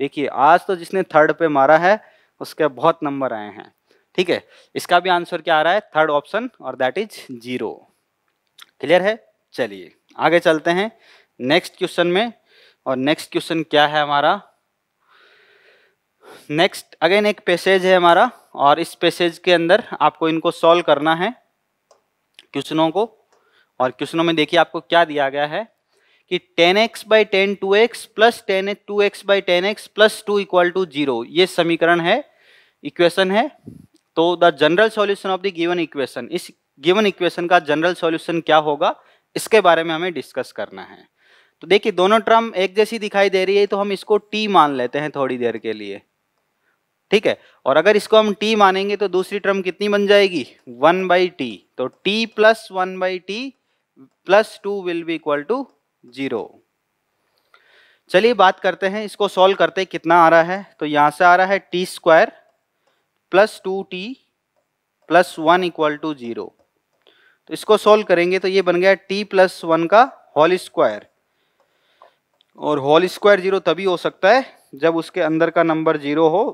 देखिए आज तो जिसने थर्ड पे मारा है उसके बहुत नंबर आए हैं ठीक है इसका भी आंसर क्या आ रहा है थर्ड ऑप्शन और दैट इज जीरो क्लियर है चलिए आगे चलते हैं नेक्स्ट क्वेश्चन में और नेक्स्ट क्वेश्चन क्या है हमारा नेक्स्ट अगेन एक पैसेज है हमारा और इस पैसेज के अंदर आपको इनको सॉल्व करना है क्वेश्चनों को और क्वेश्चनों में देखिए आपको क्या दिया गया है कि 10x x by tan two x plus tan two x by tan x plus two equal to zero ये समीकरण है इक्वेशन है तो the general solution of the given equation इस गिवन इक्वेशन का जनरल सॉल्यूशन क्या होगा इसके बारे में हमें डिस्कस करना है तो देखिए दोनों टर्म एक जैसी दिखाई दे रही है तो हम इसको टी मान लेते हैं थोड़ी देर के लिए ठीक है और अगर इसको हम टी मानेंगे तो दूसरी टर्म कितनी बन जाएगी वन बाई टी तो t plus one by t plus two will be equal to zero चलिए बात करते हैं इसको सॉल्व करते कितना आ रहा है तो यहाँ से आ रहा है t square plus two t plus one equal to zero तो इसको सॉल्व करेंगे तो ये बन गया टी प्लस वन का होल स्क्वायर और होल स्क्वायर जीरो तभी हो सकता है जब उसके अंदर का नंबर जीरो हो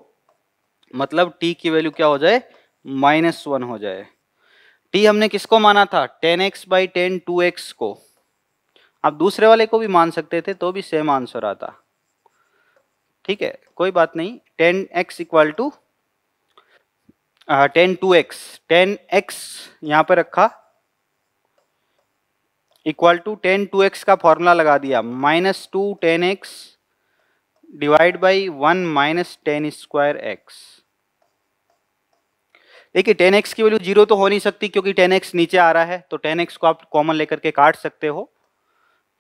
मतलब टी की वैल्यू क्या हो जाए माइनस वन हो जाए टी हमने किसको माना था tan x by tan two x को आप दूसरे वाले को भी मान सकते थे तो भी सेम आंसर आता ठीक है कोई बात नहीं tan x equal to tan two x tan x यहाँ पर रखा equal to tan two x का फॉर्मूला लगा दिया minus two tan x divide by one minus tan square x देखिए टेन एक्स की वैल्यू जीरो तो हो नहीं सकती क्योंकि टेन एक्स नीचे आ रहा है तो टेन एक्स को आप कॉमन लेकर के काट सकते हो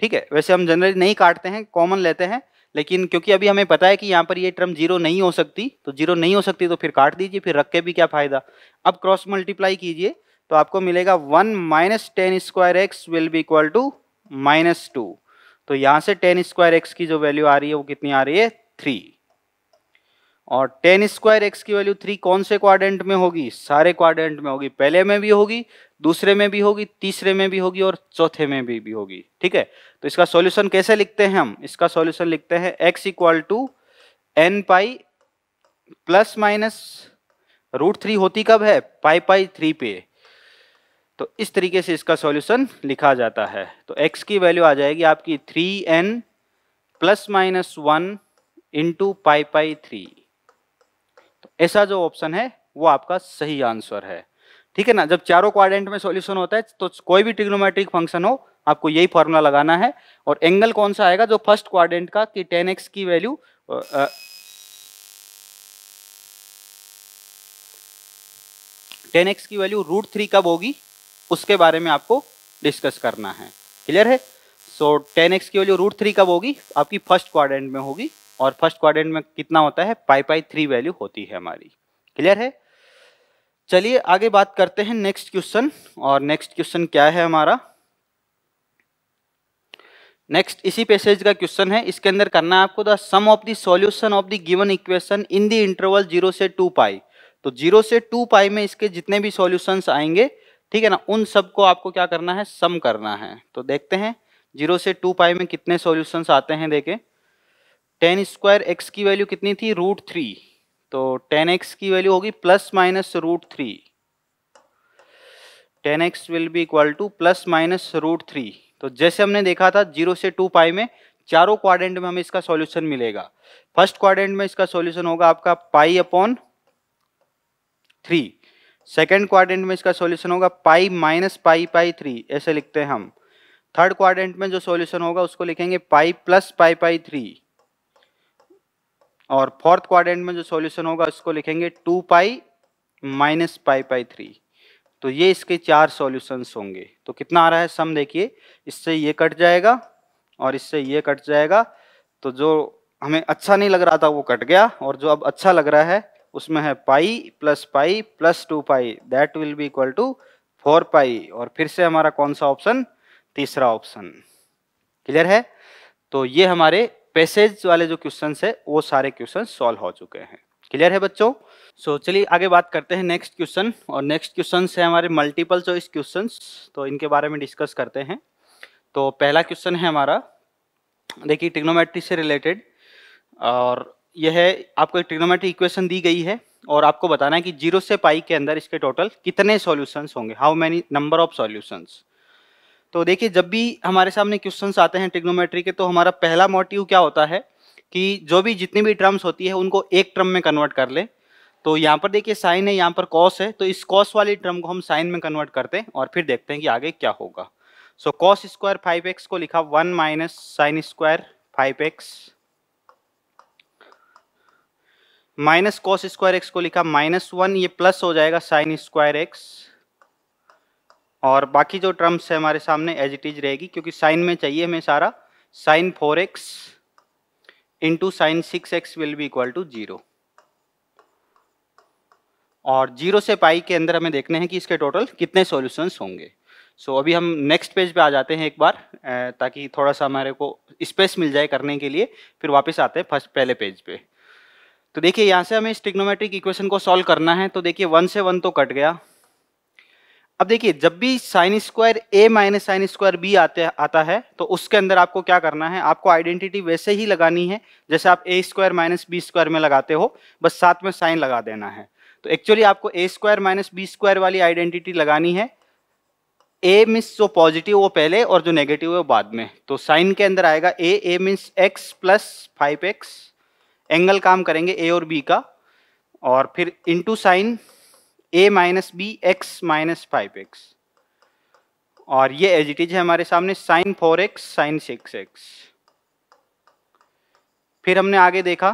ठीक है वैसे हम जनरली नहीं काटते हैं कॉमन लेते हैं लेकिन क्योंकि अभी हमें पता है कि यहाँ पर ये टर्म जीरो नहीं हो सकती तो जीरो नहीं हो सकती तो फिर काट दीजिए फिर रख के भी क्या फ़ायदा अब क्रॉस मल्टीप्लाई कीजिए तो आपको मिलेगा one minus tan square x will be equal to minus two तो यहाँ से टेन स्क्वायर एक्स की जो वैल्यू आ रही है वो कितनी आ रही है थ्री और टेन स्क्वायर एक्स की वैल्यू थ्री कौन से क्वाड्रेंट में होगी सारे क्वाड्रेंट में होगी पहले में भी होगी दूसरे में भी होगी तीसरे में भी होगी और चौथे में भी, भी होगी ठीक है तो इसका सॉल्यूशन कैसे लिखते हैं हम इसका सॉल्यूशन लिखते हैं x equal to n pi plus minus root three होती कब है पाई पाई थ्री पे तो इस तरीके से इसका सॉल्यूशन लिखा जाता है तो एक्स की वैल्यू आ जाएगी आपकी three n plus minus one into pi by three तो ऐसा जो ऑप्शन है वो आपका सही आंसर है ठीक है ना जब चारों क्वाड्रेंट में सॉल्यूशन होता है तो कोई भी ट्रिग्नोमेट्रिक फंक्शन हो आपको यही फॉर्मूला लगाना है और एंगल कौन सा आएगा जो फर्स्ट क्वाड्रेंट का कि टेन एक्स की वैल्यू टेन एक्स की वैल्यू रूट थ्री कब होगी उसके बारे में आपको डिस्कस करना है क्लियर है सो टेन एक्स की वैल्यू रूट थ्री कब होगी आपकी फर्स्ट क्वाड्रेंट में होगी और फर्स्ट क्वाड्रेंट में कितना होता है पाई पाई थ्री वैल्यू होती है हमारी क्लियर है चलिए आगे बात करते हैं नेक्स्ट क्वेश्चन और नेक्स्ट क्वेश्चन क्या है हमारा नेक्स्ट इसी पैसेज का क्वेश्चन है इसके अंदर करना है आपको the sum of the solution of the given equation in the interval zero से टू पाई तो जीरो से टू पाई में इसके जितने भी सॉल्यूशंस आएंगे ठीक है ना उन सबको आपको क्या करना है सम करना है तो देखते हैं जीरो से टू पाई में कितने सॉल्यूशंस आते हैं देखें टेन स्क्वायर एक्स की वैल्यू कितनी थी रूट थ्री तो टेन एक्स की वैल्यू होगी plus minus root three tan x will be equal to plus minus root three तो जैसे हमने देखा था जीरो से टू पाई में चारों क्वाड्रेंट में हमें इसका सॉल्यूशन मिलेगा फर्स्ट क्वाड्रेंट में इसका सॉल्यूशन होगा आपका pi upon three second quadrant में इसका सॉल्यूशन होगा पाई माइनस पाई पाई थ्री ऐसे लिखते हैं हम थर्ड क्वाड्रेंट में जो सॉल्यूशन होगा उसको लिखेंगे pi plus pi by three और फोर्थ क्वाड्रेंट में जो सॉल्यूशन होगा उसको लिखेंगे two pi minus pi by three तो ये इसके चार सॉल्यूशंस होंगे तो कितना आ रहा है सम देखिए इससे ये कट जाएगा और इससे ये कट जाएगा तो जो हमें अच्छा नहीं लग रहा था वो कट गया और जो अब अच्छा लग रहा है उसमें है pi plus pi plus two pi that will be equal to four pi और फिर से हमारा कौन सा ऑप्शन तीसरा ऑप्शन क्लियर है तो ये हमारे पैसेज वाले जो क्वेश्चन है वो सारे क्वेश्चन सॉल्व हो चुके हैं क्लियर है बच्चों सो so, चलिए आगे बात करते हैं नेक्स्ट क्वेश्चन और नेक्स्ट क्वेश्चन है हमारे मल्टीपल चॉइस क्वेश्चन तो इनके बारे में डिस्कस करते हैं तो पहला क्वेश्चन है हमारा देखिए टिक्नोमेट्री से रिलेटेड और यह है आपको एक टिक्नोमेट्री इक्वेशन दी गई है और आपको बताना है कि जीरो से पाई के अंदर इसके टोटल कितने सॉल्यूशंस होंगे how many number of solutions तो देखिए जब भी हमारे सामने क्वेश्चन आते हैं ट्रिग्नोमेट्री के तो हमारा पहला मोटिव क्या होता है कि जो भी जितनी भी टर्म्स होती है उनको एक टर्म में कन्वर्ट कर ले तो यहाँ पर देखिए साइन है यहाँ पर कॉस है तो इस कॉस वाली टर्म को हम साइन में कन्वर्ट करते हैं और फिर देखते हैं कि आगे क्या होगा so cos square five x को लिखा one minus sine square five x minus cos square x को लिखा माइनस वन ये प्लस हो जाएगा साइन स्क्वायर एक्स और बाकी जो टर्म्स है हमारे सामने एज इट इज रहेगी क्योंकि साइन में चाहिए हमें सारा sine four x into sine six x will be equal to zero और जीरो से पाई के अंदर हमें देखने हैं कि इसके टोटल कितने सॉल्यूशंस होंगे सो so, अभी हम नेक्स्ट पेज पे आ जाते हैं एक बार ताकि थोड़ा सा हमारे को स्पेस मिल जाए करने के लिए फिर वापस आते हैं फर्स्ट पहले पेज पे तो देखिए यहाँ से हमें स्टिग्नोमेट्रिक इक्वेशन को सॉल्व करना है तो देखिए वन से वन तो कट गया अब देखिए जब भी sine square A minus sine square B आते आता है तो उसके अंदर आपको क्या करना है आपको आइडेंटिटी वैसे ही लगानी है जैसे आप A square minus B square में लगाते हो बस साथ में साइन लगा देना है तो एक्चुअली आपको A square minus B square वाली आइडेंटिटी लगानी है ए मीन्स जो पॉजिटिव वो पहले और जो नेगेटिव है वो बाद में तो साइन के अंदर आएगा A A means x plus five x angle काम करेंगे ए और बी का और फिर into sine A minus B x minus five x और ये एज इट इज है हमारे सामने sine four x sine six x फिर हमने आगे देखा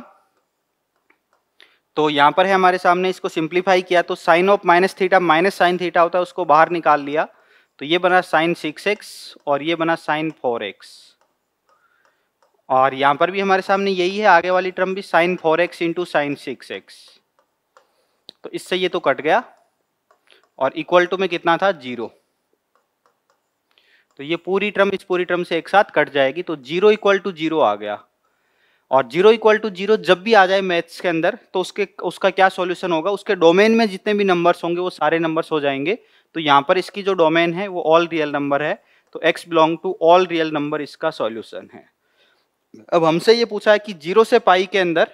तो यहां पर है हमारे सामने इसको सिंप्लीफाई किया तो sine of minus theta minus sine theta होता है उसको बाहर निकाल लिया तो ये बना साइन सिक्स एक्स और ये बना साइन फोर एक्स और यहां पर भी हमारे सामने यही है आगे वाली टर्म भी sine four x into sine six x तो इससे ये तो कट गया और इक्वल टू में कितना था जीरो तो ये पूरी टर्म इस पूरी टर्म से एक साथ कट जाएगी तो जीरो इक्वल टू जीरो आ गया और जीरो इक्वल टू जीरो जब भी आ जाए मैथ्स के अंदर तो उसके उसका क्या सॉल्यूशन होगा उसके डोमेन में जितने भी नंबर्स होंगे वो सारे नंबर्स हो जाएंगे तो यहाँ पर इसकी जो डोमेन है वो ऑल रियल नंबर है तो x belong to all real number इसका सॉल्यूशन है अब हमसे ये पूछा है कि जीरो से पाई के अंदर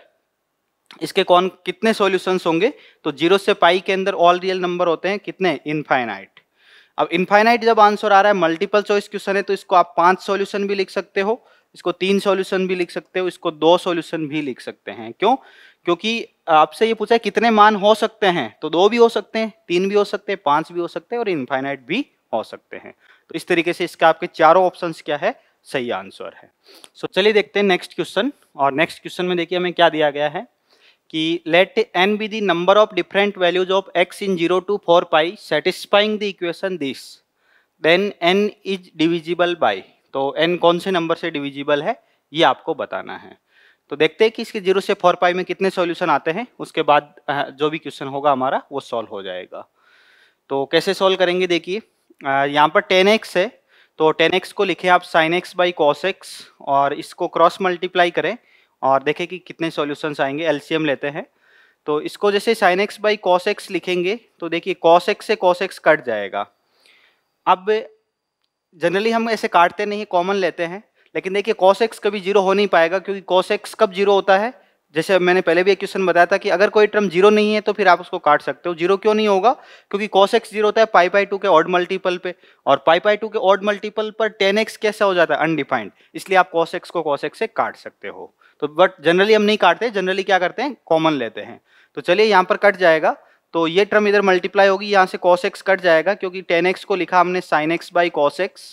इसके कौन कितने सॉल्यूशंस होंगे तो जीरो से पाई के अंदर ऑल रियल नंबर होते हैं कितने इनफाइनाइट अब इनफाइनाइट जब आंसर आ रहा है मल्टीपल चॉइस क्वेश्चन है तो इसको आप पांच सॉल्यूशन भी लिख सकते हो इसको तीन सॉल्यूशन भी लिख सकते हो इसको दो सॉल्यूशन भी लिख सकते हैं क्यों क्योंकि आपसे ये पूछा है कितने मान हो सकते हैं तो दो भी हो सकते हैं तीन भी हो सकते हैं पांच भी हो सकते हैं और इनफाइनाइट भी हो सकते हैं तो इस तरीके से इसका आपके चारों ऑप्शन क्या है सही आंसर है सो so, चलिए देखते हैं नेक्स्ट क्वेश्चन और नेक्स्ट क्वेश्चन में देखिए हमें क्या दिया गया है कि let n be the number of different values of x in zero to four pi satisfying the equation this then n is divisible by तो एन कौन से नंबर से डिविजिबल है ये आपको बताना है तो देखते हैं कि इसके जीरो से फोर पाई में कितने सॉल्यूशन आते हैं उसके बाद जो भी क्वेश्चन होगा हमारा वो सॉल्व हो जाएगा तो कैसे सॉल्व करेंगे देखिए यहाँ पर टेन एक्स है तो टेन एक्स को लिखें आप sine x by cos x और इसको क्रॉस मल्टीप्लाई करें और देखें कि कितने सॉल्यूशंस आएंगे एलसीएम लेते हैं तो इसको जैसे sine x by cos x लिखेंगे तो देखिए कॉस एक्स से कॉस एक्स कट जाएगा अब जनरली हम ऐसे काटते नहीं कॉमन लेते हैं लेकिन देखिए कॉस एक्स कभी जीरो हो नहीं पाएगा क्योंकि कॉस एक्स कब जीरो होता है जैसे मैंने पहले भी एक क्वेश्चन बताया था कि अगर कोई टर्म जीरो नहीं है तो फिर आप उसको काट सकते हो जीरो क्यों नहीं होगा क्योंकि कॉस एक्स जीरो होता है पाई पाई टू के ऑड मल्टीपल पे और पाई बाई टू के ऑड मल्टीपल पर टेन एक्स कैसा हो जाता है अनडिफाइंड इसलिए आप कॉस एक्स को कॉस एक्स से काट सकते हो तो बट जनरली हम नहीं काटते जनरली क्या करते हैं कॉमन लेते हैं तो चलिए यहाँ पर कट जाएगा तो ये टर्म इधर मल्टीप्लाई होगी यहाँ से कॉस एक्स कट जाएगा क्योंकि टेन एक्स को लिखा हमने sine x by cos x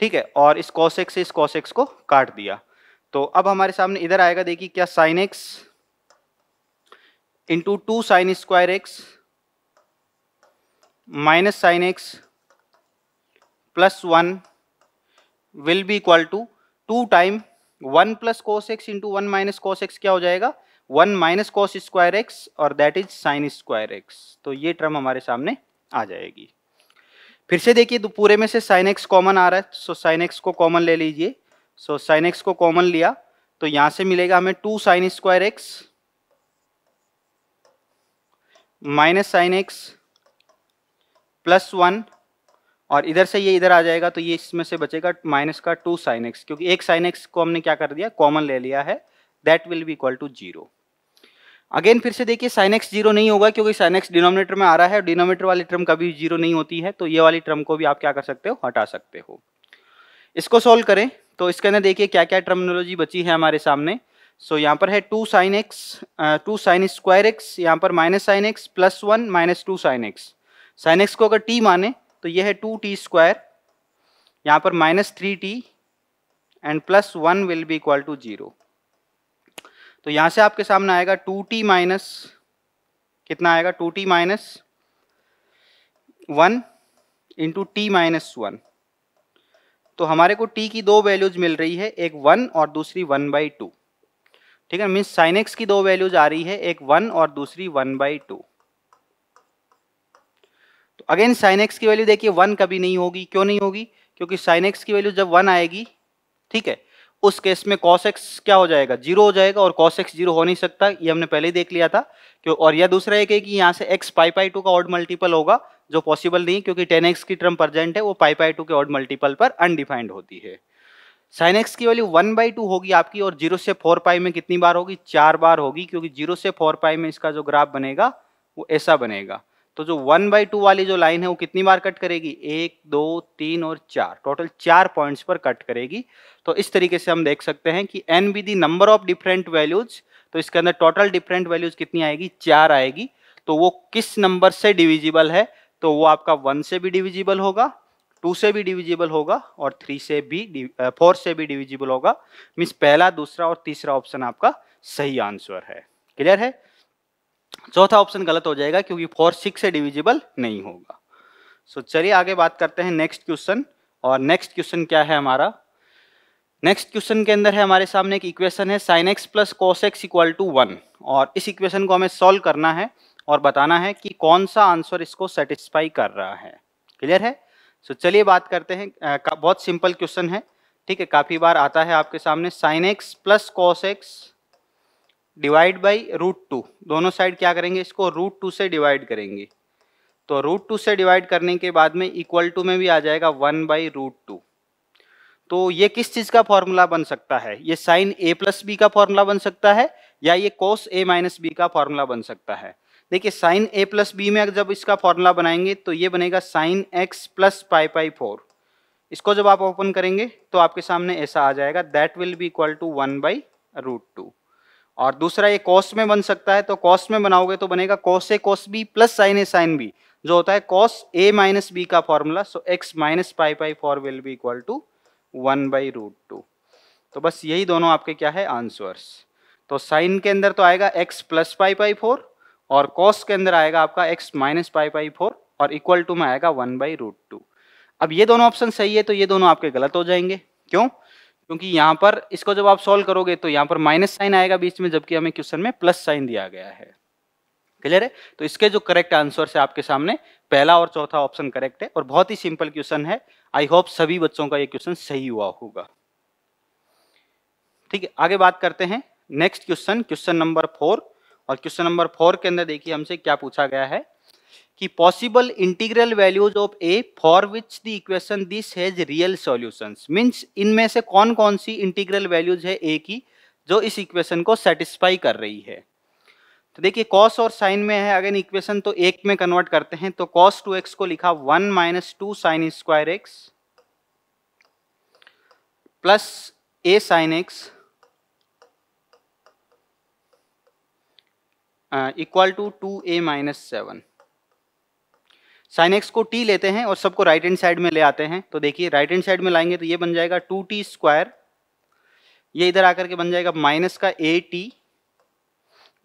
ठीक है और इस कॉस एक्स से इस कॉस एक्स को काट दिया तो अब हमारे सामने इधर आएगा देखिए क्या sine x into two sine square x minus sine x plus one will be equal to two time one plus cos x into one minus cos x क्या हो जाएगा one minus cos square x और that is sine square x तो ये term हमारे सामने आ जाएगी फिर से देखिए तो पूरे में से साइन एक्स कॉमन आ रहा है सो साइन एक्स को कॉमन ले लीजिए सो साइन एक्स को कॉमन लिया तो यहां से मिलेगा हमें two sine square x minus sine x plus one और इधर से ये इधर आ जाएगा तो ये इसमें से बचेगा माइनस का टू साइन एक्स क्योंकि एक साइन एक्स को हमने क्या कर दिया कॉमन ले लिया है that will be equal to zero again फिर से देखिए साइन एक्स जीरो नहीं होगा क्योंकि साइन एक्स डिनोमिनेटर में आ रहा है डिनोमिनेटर वाली टर्म कभी जीरो नहीं होती है तो ये वाली टर्म को भी आप क्या कर सकते हो हटा सकते हो इसको सॉल्व करें तो इसके अंदर देखिए क्या क्या टर्मिनोलॉजी बची है हमारे सामने सो so, यहाँ पर है two sine x two sine square x यहाँ पर minus sine x plus one minus two sine x sine x को अगर टी माने तो ये है टू टी स्क्वायर यहाँ पर minus three t and plus one will be equal to zero तो यहाँ से आपके सामने आएगा टू टी माइनस कितना आएगा two t minus one into t minus one तो हमारे को टी की दो वैल्यूज मिल रही है एक वन और दूसरी वन बाई टू ठीक है मीन्स साइनेक्स की दो वैल्यूज आ रही है एक वन और दूसरी one by two again sine x की वैल्यू देखिए वन कभी नहीं होगी क्यों नहीं होगी क्योंकि साइन एक्स की वैल्यू जब वन आएगी ठीक है उस केस में कॉस एक्स क्या हो जाएगा जीरो हो जाएगा और कॉस एक्स जीरो हो नहीं सकता ये हमने पहले ही देख लिया था क्यों और यह दूसरा एक है कि यहाँ से एक्स पाई पाई टू का ऑर्ड मल्टीपल होगा जो पॉसिबल नहीं क्योंकि टेन एक्स की टर्म प्रजेंट है वो पाई पाई टू के ऑड मल्टीपल पर अनडिफाइंड होती है साइन एक्स की वैल्यू वन बाई टू होगी आपकी और जीरो से फोर पाई में कितनी बार होगी चार बार होगी क्योंकि जीरो से फोर पाई में इसका जो ग्राफ बनेगा वो ऐसा बनेगा तो जो वन बाई टू वाली जो लाइन है वो कितनी बार कट करेगी एक दो तीन और चार टोटल चार पॉइंट्स पर कट करेगी तो इस तरीके से हम देख सकते हैं कि n be the number of different values तो इसके अंदर टोटल डिफरेंट वैल्यूज कितनी आएगी चार आएगी तो वो किस नंबर से डिविजिबल है तो वो आपका वन से भी डिविजिबल होगा टू से भी डिविजिबल होगा और थ्री से भी फोर से भी डिविजिबल होगा मीन्स पहला दूसरा और तीसरा ऑप्शन आपका सही आंसर है क्लियर है चौथा ऑप्शन गलत हो जाएगा क्योंकि फोर सिक्स से डिविजिबल नहीं होगा सो so, चलिए आगे बात करते हैं नेक्स्ट क्वेश्चन और नेक्स्ट क्वेश्चन क्या है हमारा नेक्स्ट क्वेश्चन के अंदर है हमारे सामने एक इक्वेशन है sine x plus cos x equal to one और इस इक्वेशन को हमें सॉल्व करना है और बताना है कि कौन सा आंसर इसको सेटिस्फाई कर रहा है क्लियर है सो so, चलिए बात करते हैं बहुत सिंपल क्वेश्चन है ठीक है काफ़ी बार आता है आपके सामने sine x plus cos x divide by root two दोनों साइड क्या करेंगे इसको रूट टू से डिवाइड करेंगे तो रूट टू से डिवाइड करने के बाद में इक्वल टू में भी आ जाएगा वन बाई रूट टू तो ये किस चीज़ का फॉर्मूला बन सकता है ये साइन ए प्लस बी का फॉर्मूला बन सकता है या ये कोस ए माइनस बी का फॉर्मूला बन सकता है देखिए साइन ए प्लस बी में जब इसका फॉर्मूला बनाएंगे तो ये बनेगा sine x plus pi by four इसको जब आप ओपन करेंगे तो आपके सामने ऐसा आ जाएगा that will be equal to one by root two और दूसरा ये कॉस में बन सकता है तो कॉस में बनाओगे तो बनेगा cos A cos B plus sine A sine B जो होता है कॉस ए माइनस बी का formula so x minus pi by four will be equal to one by root two तो बस यही दोनों आपके क्या है आंसर्स तो साइन के अंदर तो आएगा x plus pi by four और कॉस के अंदर आएगा आपका x minus pi by four और इक्वल टू में आएगा वन बाई रूट टू अब ये दोनों ऑप्शन सही है तो ये दोनों आपके गलत हो जाएंगे क्यों क्योंकि यहाँ पर इसको जब आप सॉल्व करोगे तो यहाँ पर माइनस साइन आएगा बीच में जबकि हमें क्वेश्चन में प्लस साइन दिया गया है क्लियर है तो इसके जो करेक्ट आंसर है आपके सामने पहला और चौथा ऑप्शन करेक्ट है और बहुत ही सिंपल क्वेश्चन है आई होप सभी बच्चों का ये क्वेश्चन सही हुआ होगा ठीक है आगे बात करते हैं next question question number four और क्वेश्चन नंबर फोर के अंदर देखिए हमसे क्या पूछा गया है कि possible integral values of a for which the equation this has real solutions means इनमें से कौन कौन सी इंटीग्रल वैल्यूज है ए की जो इस इक्वेशन को सेटिस्फाई कर रही है तो देखिए कॉस और साइन में है अगर इक्वेशन तो एक में कन्वर्ट करते हैं तो कॉस टू एक्स को लिखा one minus two sine square x plus a sine x equal to two A minus seven sine x को टी लेते हैं और सबको राइट हैंड साइड में ले आते हैं तो देखिए राइट हैंड साइड में लाएंगे तो ये बन जाएगा टू टी स्क्वायर ये इधर आकर के बन जाएगा माइनस का ए टी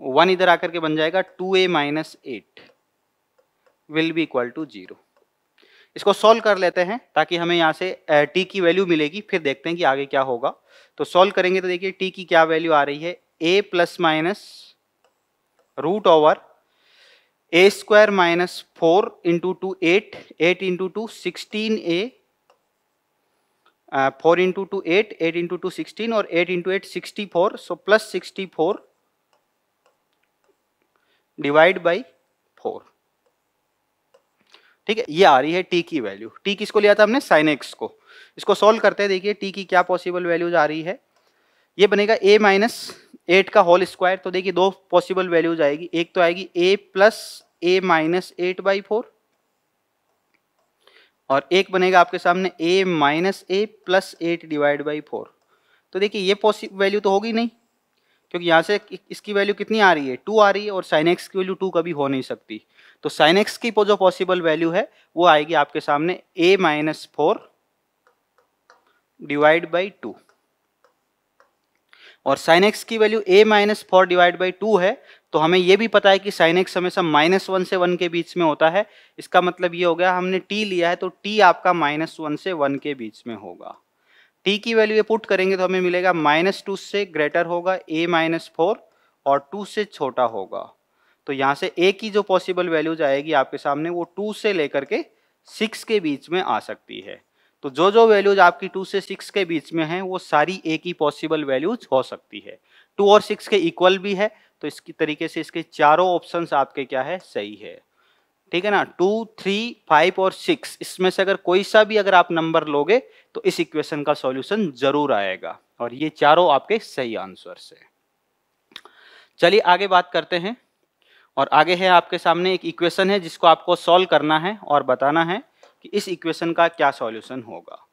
वन इधर आकर के बन जाएगा two A minus eight will be equal to zero इसको सॉल्व कर लेते हैं ताकि हमें यहाँ से टी की वैल्यू मिलेगी फिर देखते हैं कि आगे क्या होगा तो सॉल्व करेंगे तो देखिए टी की क्या वैल्यू आ रही है a plus minus root over a square minus four into two eight eight into two sixteen a four into two eight eight into two sixteen और eight into eight sixty four so plus sixty four divide by four ठीक है ये आ रही है T की value T किसको लिया था हमने साइन एक्स को इसको सॉल्व करते हैं देखिए टी की क्या पॉसिबल वैल्यूज आ रही है ये बनेगा ए माइनस एट का होल स्क्वायर तो देखिए दो पॉसिबल वैल्यूज आएगी एक तो आएगी a plus a minus eight by four और एक बनेगा आपके सामने a minus a plus eight divide by four तो देखिए ये पॉसिबल वैल्यू तो होगी नहीं क्योंकि यहाँ से इसकी वैल्यू कितनी आ रही है टू आ रही है और साइन एक्स की वैल्यू टू कभी हो नहीं सकती तो साइन एक्स की जो पॉसिबल वैल्यू है वो आएगी आपके सामने a minus four divide by two और साइन एक्स की value a minus four divide by two है तो हमें यह भी पता है कि साइन एक्स हमेशा माइनस वन से वन के बीच में होता है इसका मतलब ये हो गया हमने टी लिया है तो टी आपका माइनस वन से वन के बीच में होगा टी की वैल्यू ये पुट करेंगे तो हमें मिलेगा माइनस टू से ग्रेटर होगा ए माइनस फोर और टू से छोटा होगा तो यहाँ से ए की जो पॉसिबल वैल्यूज आएगी आपके सामने वो टू से लेकर के सिक्स के बीच में आ सकती है तो जो जो वैल्यूज आपकी टू से सिक्स के बीच में हैं वो सारी एक ही पॉसिबल वैल्यूज हो सकती है टू और सिक्स के इक्वल भी है तो इसकी तरीके से इसके चारों ऑप्शन आपके क्या है सही है ठीक है ना टू थ्री फाइव और सिक्स इसमें से अगर कोई सा भी अगर आप नंबर लोगे तो इस इक्वेशन का सॉल्यूशन जरूर आएगा और ये चारों आपके सही आंसर से चलिए आगे बात करते हैं और आगे है आपके सामने एक इक्वेशन है जिसको आपको सॉल्व करना है और बताना है कि इस इक्वेशन का क्या सॉल्यूशन होगा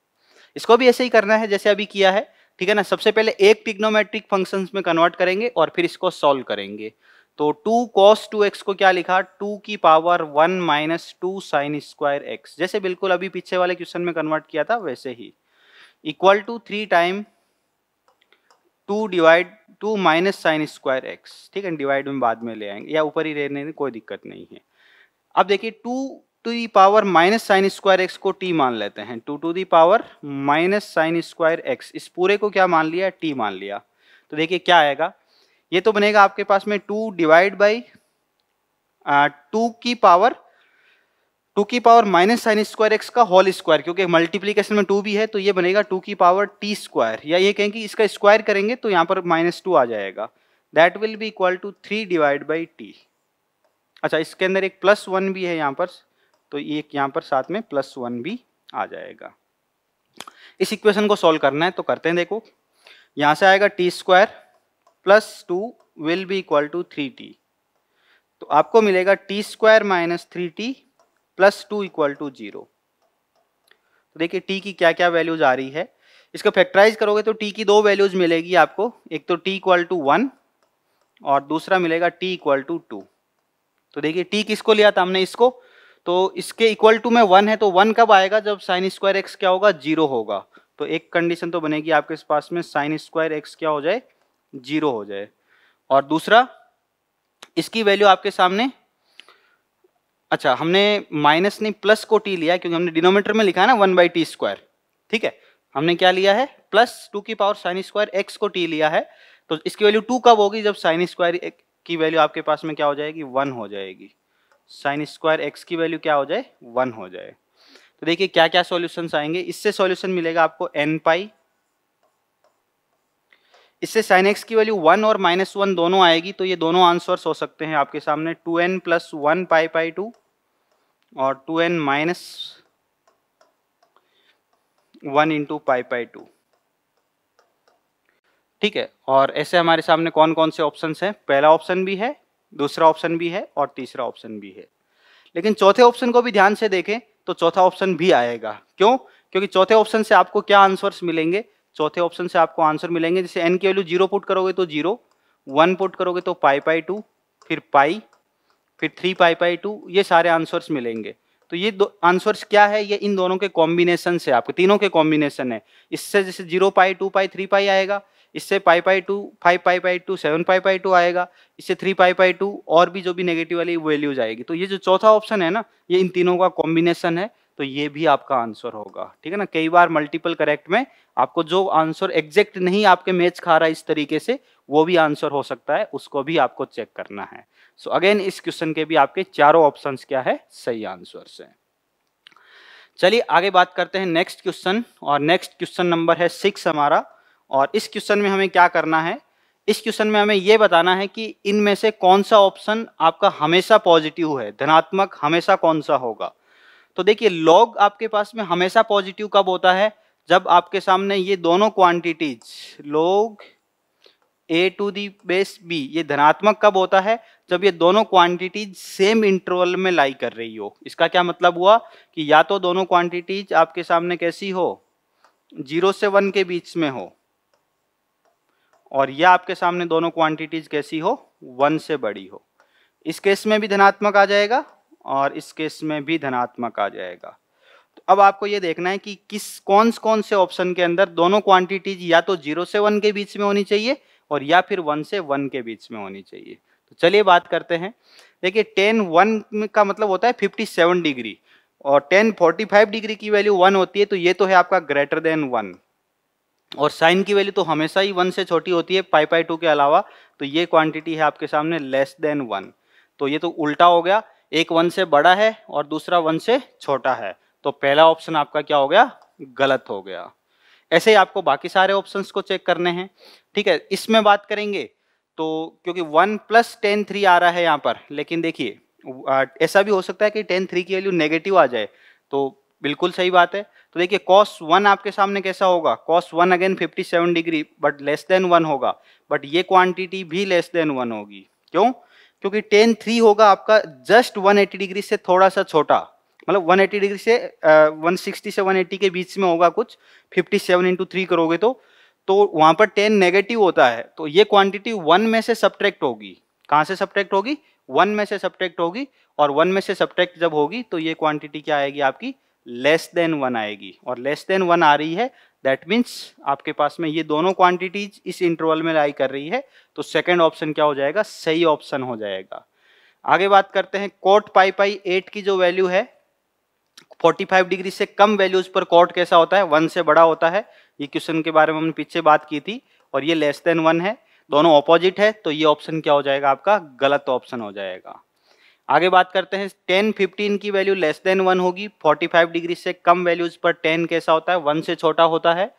इसको भी ऐसे ही करना है जैसे अभी किया है ठीक है ना सबसे पहले एक टिग्नोमेट्रिक फंक्शन में कन्वर्ट करेंगे और फिर इसको सॉल्व करेंगे तो टू कॉस टू एक्स को क्या लिखा टू की power one minus two sine square x जैसे बिल्कुल अभी पीछे वाले क्वेश्चन में कन्वर्ट किया था वैसे ही equal to three time two divide two minus sine square x ठीक है डिवाइड में बाद में ले आएंगे या ऊपर ही रहने में कोई दिक्कत नहीं है अब देखिए two to the power minus sine square x को टी मान लेते हैं two to the power minus sine square x इस पूरे को क्या मान लिया टी मान लिया तो देखिए क्या आएगा ये तो बनेगा आपके पास में टू डिवाइड बाई टू की पावर टू की power minus sine square x का होल स्क्वायर क्योंकि मल्टीप्लीकेशन में टू भी है तो ये बनेगा टू की पावर टी स्क्वायर या ये कहें कि इसका स्क्वायर करेंगे तो यहाँ पर माइनस टू आ जाएगा that will be equal to three divide by t अच्छा इसके अंदर एक प्लस वन भी है यहाँ पर तो एक यहाँ पर साथ में प्लस वन भी आ जाएगा इस इक्वेशन को सॉल्व करना है तो करते हैं देखो यहाँ से आएगा t square plus two will be equal to three t तो आपको मिलेगा t square minus three t plus two equal to zero तो देखिए टी की क्या क्या वैल्यूज आ रही है इसको फैक्टराइज करोगे तो टी की दो वैल्यूज मिलेगी आपको एक तो टी इक्वल टू वन और दूसरा मिलेगा टी इक्वल टू टू तो देखिए टी किसको लिया था हमने इसको तो इसके इक्वल टू में वन है तो वन कब आएगा जब साइन स्क्वायर एक्स क्या होगा जीरो होगा तो एक कंडीशन तो बनेगी आपके पास में साइन स्क्वायर एक्स क्या हो जाए जीरो हो जाए और दूसरा इसकी वैल्यू आपके सामने अच्छा हमने माइनस नहीं प्लस को टी लिया क्योंकि हमने डिनोमीटर में लिखा है ना वन बाई टी स्क्वायर ठीक है हमने क्या लिया है प्लस टू की पावर साइन स्क्वायर एक्स को टी लिया है तो इसकी वैल्यू टू कब होगी जब साइन स्क्वायर की वैल्यू आपके पास में क्या हो जाएगी वन हो जाएगी साइन स्क्वायर एक्स की वैल्यू क्या हो जाए वन हो जाए तो देखिए क्या क्या सॉल्यूशंस आएंगे इससे सॉल्यूशन मिलेगा आपको एन पाई इससे साइन एक्स की वैल्यू वन और माइनस वन दोनों आएगी तो ये दोनों आंसर्स हो सकते हैं आपके सामने two n plus one pi पाई टू और two n minus one into pi पाई टू ठीक है और ऐसे हमारे सामने कौन कौन से ऑप्शंस हैं पहला ऑप्शन भी है दूसरा ऑप्शन भी है और तीसरा ऑप्शन भी है लेकिन चौथे ऑप्शन को भी ध्यान से देखें तो चौथा ऑप्शन भी आएगा क्यों क्योंकि चौथे ऑप्शन से आपको क्या आंसर्स मिलेंगे चौथे ऑप्शन से आपको आंसर मिलेंगे जैसे एन की वैल्यू जीरो पुट करोगे तो जीरो वन पुट करोगे तो पाई पाई टू फिर पाई फिर थ्री पाई पाई टू ये सारे आंसर्स मिलेंगे तो ये दो आंसर्स क्या है ये इन दोनों के कॉम्बिनेशन से आपके तीनों के कॉम्बिनेशन है इससे जैसे zero pi two pi three pi आएगा इससे पाई पाई टू फाइव पाई पाई टू सेवन पाई पाई टू आएगा इससे थ्री पाई पाई टू और भी जो भी नेगेटिव वाली वैल्यूज आएगी तो ये जो चौथा ऑप्शन है ना ये इन तीनों का कॉम्बिनेशन है तो ये भी आपका आंसर होगा ठीक है ना कई बार मल्टीपल करेक्ट में आपको जो आंसर एग्जैक्ट नहीं आपके मैच खा रहा है इस तरीके से वो भी आंसर हो सकता है उसको भी आपको चेक करना है सो so अगेन इस क्वेश्चन के भी आपके चारों ऑप्शन क्या है सही आंसर है चलिए आगे बात करते हैं नेक्स्ट क्वेश्चन और नेक्स्ट क्वेश्चन नंबर है सिक्स हमारा और इस क्वेश्चन में हमें क्या करना है इस क्वेश्चन में हमें ये बताना है कि इनमें से कौन सा ऑप्शन आपका हमेशा पॉजिटिव है धनात्मक हमेशा कौन सा होगा तो देखिए लॉग आपके पास में हमेशा पॉजिटिव कब होता है जब आपके सामने ये दोनों quantities log a to the base b ये धनात्मक कब होता है जब ये दोनों क्वांटिटीज सेम इंटरवल में लाई कर रही हो इसका क्या मतलब हुआ कि या तो दोनों क्वांटिटीज आपके सामने कैसी हो जीरो से वन के बीच में हो और यह आपके सामने दोनों क्वांटिटीज कैसी हो वन से बड़ी हो इस केस में भी धनात्मक आ जाएगा और इस केस में भी धनात्मक आ जाएगा तो अब आपको ये देखना है कि किस कौन कौन से ऑप्शन के अंदर दोनों क्वांटिटीज या तो जीरो से वन के बीच में होनी चाहिए और या फिर वन से वन के बीच में होनी चाहिए तो चलिए बात करते हैं देखिए टेन वन का मतलब होता है फिफ्टी सेवन डिग्री और टेन फोर्टी फाइव डिग्री की वैल्यू वन होती है तो ये तो है आपका ग्रेटर देन वन और साइन की वैल्यू तो हमेशा ही वन से छोटी होती है पाई पाई टू के अलावा तो ये क्वांटिटी है आपके सामने लेस देन वन तो ये तो उल्टा हो गया एक वन से बड़ा है और दूसरा वन से छोटा है तो पहला ऑप्शन आपका क्या हो गया गलत हो गया ऐसे ही आपको बाकी सारे ऑप्शन को चेक करने हैं ठीक है इसमें बात करेंगे तो क्योंकि वन प्लस टेन थ्री आ रहा है यहाँ पर लेकिन देखिए ऐसा भी हो सकता है कि टेन थ्री की वैल्यू नेगेटिव आ जाए तो बिल्कुल सही बात है तो देखिए कॉस वन आपके सामने कैसा होगा cos one again 57 degree but less than one होगा बट ये क्वांटिटी भी लेस देन वन होगी क्यों क्योंकि टेन थ्री होगा आपका जस्ट 180 डिग्री से थोड़ा सा छोटा मतलब 180 डिग्री से uh, 160 से 180 के बीच में होगा कुछ 57 सेवन इंटू थ्री करोगे तो तो वहाँ पर टेन नेगेटिव होता है तो ये क्वांटिटी वन में से सब्ट्रैक्ट होगी कहाँ से सब्ट्रैक्ट होगी वन में से सब्ट्रैक्ट होगी और वन में से सब्ट्रैक्ट जब होगी तो ये क्वांटिटी क्या आएगी आपकी लेस देन वन आएगी और लेस देन वन आ रही है दैट मीन्स आपके पास में ये दोनों क्वांटिटीज इस इंटरवल में लाई कर रही है तो सेकेंड ऑप्शन क्या हो जाएगा सही ऑप्शन हो जाएगा आगे बात करते हैं कोट पाई पाई एट की जो वैल्यू है 45 डिग्री से कम वैल्यूज पर कोट कैसा होता है वन से बड़ा होता है ये क्वेश्चन के बारे में हमने पीछे बात की थी और ये लेस देन वन है दोनों ऑपोजिट है तो ये ऑप्शन क्या हो जाएगा आपका गलत ऑप्शन हो जाएगा आगे बात करते हैं टेन फिफ्टीन की वैल्यू लेस देन वन होगी फोर्टी फाइव डिग्री से कम वैल्यूज पर टेन कैसा होता है वन से छोटा होता है